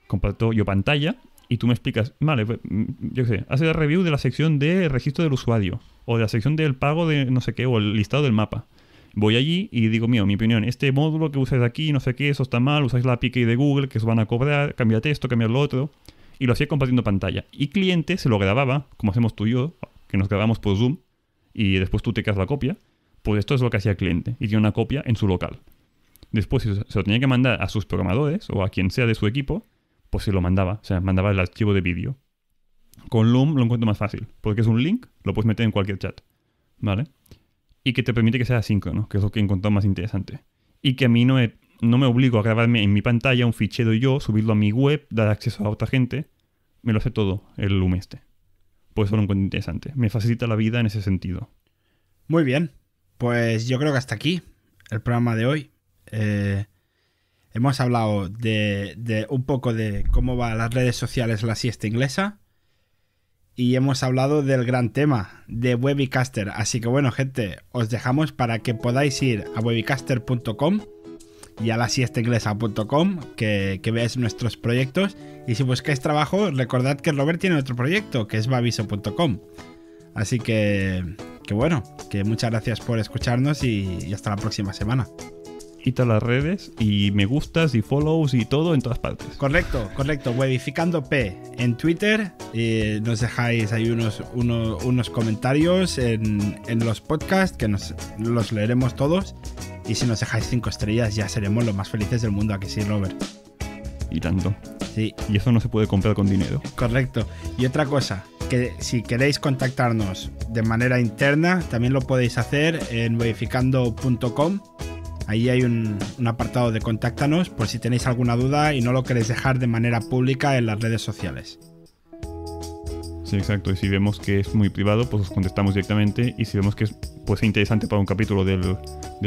comparto yo pantalla y tú me explicas, vale, pues, mm, yo qué sé, hace la review de la sección de registro del usuario o de la sección del pago de no sé qué o el listado del mapa. Voy allí y digo, mío, mi opinión, este módulo que usáis aquí, no sé qué, eso está mal, usáis la API de Google, que os van a cobrar, cámbiate esto, cambiar lo otro, y lo hacía compartiendo pantalla. Y cliente se lo grababa, como hacemos tú y yo, que nos grabamos por Zoom, y después tú te quedas la copia, pues esto es lo que hacía el cliente, y tiene una copia en su local. Después, se lo tenía que mandar a sus programadores o a quien sea de su equipo, pues se lo mandaba, o sea, mandaba el archivo de vídeo. Con Loom lo encuentro más fácil, porque es un link, lo puedes meter en cualquier chat, ¿vale? y que te permite que sea asíncrono, que es lo que he encontrado más interesante. Y que a mí no, me obligo a grabarme en mi pantalla un fichero yo, subirlo a mi web, dar acceso a otra gente. Me lo hace todo el Loom pues Por eso lo interesante. Me facilita la vida en ese sentido. Muy bien. Pues yo creo que hasta aquí el programa de hoy. Eh, hemos hablado de, un poco de cómo van las redes sociales la siesta inglesa, y hemos hablado del gran tema de Webicaster. Así que bueno, gente, os dejamos para que podáis ir a webicaster.com y a la siestainglesa.com que, que veáis nuestros proyectos. Y si buscáis trabajo, recordad que Robert tiene otro proyecto, que es baviso.com. Así que, bueno, que muchas gracias por escucharnos y hasta la próxima semana quita las redes y me gustas y follows y todo en todas partes. Correcto, correcto. Webificando P en Twitter. Eh, nos dejáis ahí unos, unos, comentarios en, los podcasts que los leeremos todos. Y si nos dejáis cinco estrellas ya seremos los más felices del mundo. Aquí sí, Robert. Y tanto. Sí. Y eso no se puede comprar con dinero. Correcto. Y otra cosa, que si queréis contactarnos de manera interna, también lo podéis hacer en webificando.com Ahí hay un, apartado de contáctanos por si tenéis alguna duda y no lo queréis dejar de manera pública en las redes sociales. Sí, exacto. Y si vemos que es muy privado, pues os contestamos directamente. Y si vemos que es pues, interesante para un capítulo del,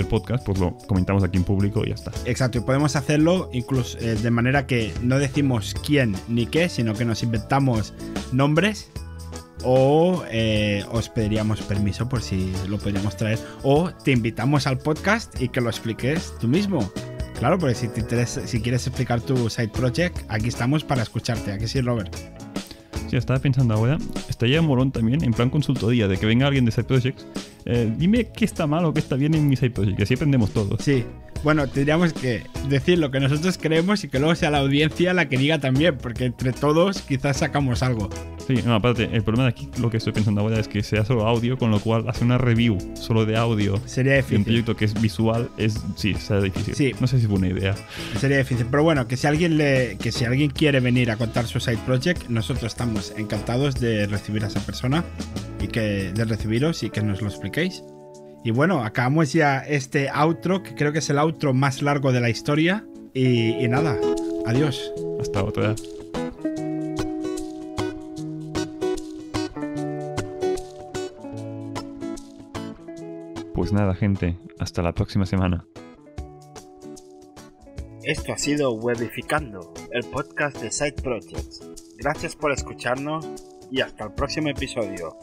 podcast, pues lo comentamos aquí en público y ya está. Exacto. Y podemos hacerlo incluso eh, de manera que no decimos quién ni qué, sino que nos inventamos nombres o eh, os pediríamos permiso por si lo podríamos traer o te invitamos al podcast y que lo expliques tú mismo. Claro, porque si te si quieres explicar tu side project, aquí estamos para escucharte. Aquí sí, Robert. Sí, estaba pensando ahora, estaría morón también, en plan consultoría, de que venga alguien de side projects. Eh, dime qué está mal o qué está bien en mi side project, que así aprendemos todos. Sí, bueno, tendríamos que decir lo que nosotros creemos y que luego sea la audiencia la que diga también, porque entre todos quizás sacamos algo. Sí, no, aparte, el problema de aquí, lo que estoy pensando ahora es que sea solo audio, con lo cual hacer una review solo de audio. Sería difícil. un proyecto que es visual, es, sí, será difícil. Sí. No sé si es buena idea. Sería difícil, pero bueno, que si alguien, le, que si alguien quiere venir a contar su side project, nosotros estamos encantados de recibir a esa persona y que de recibiros y que nos lo expliquéis. Y bueno, acabamos ya este outro, que creo que es el outro más largo de la historia. Y, nada, adiós. Hasta otra. Pues nada, gente, hasta la próxima semana. Esto ha sido Webificando, el podcast de Side Projects. Gracias por escucharnos y hasta el próximo episodio.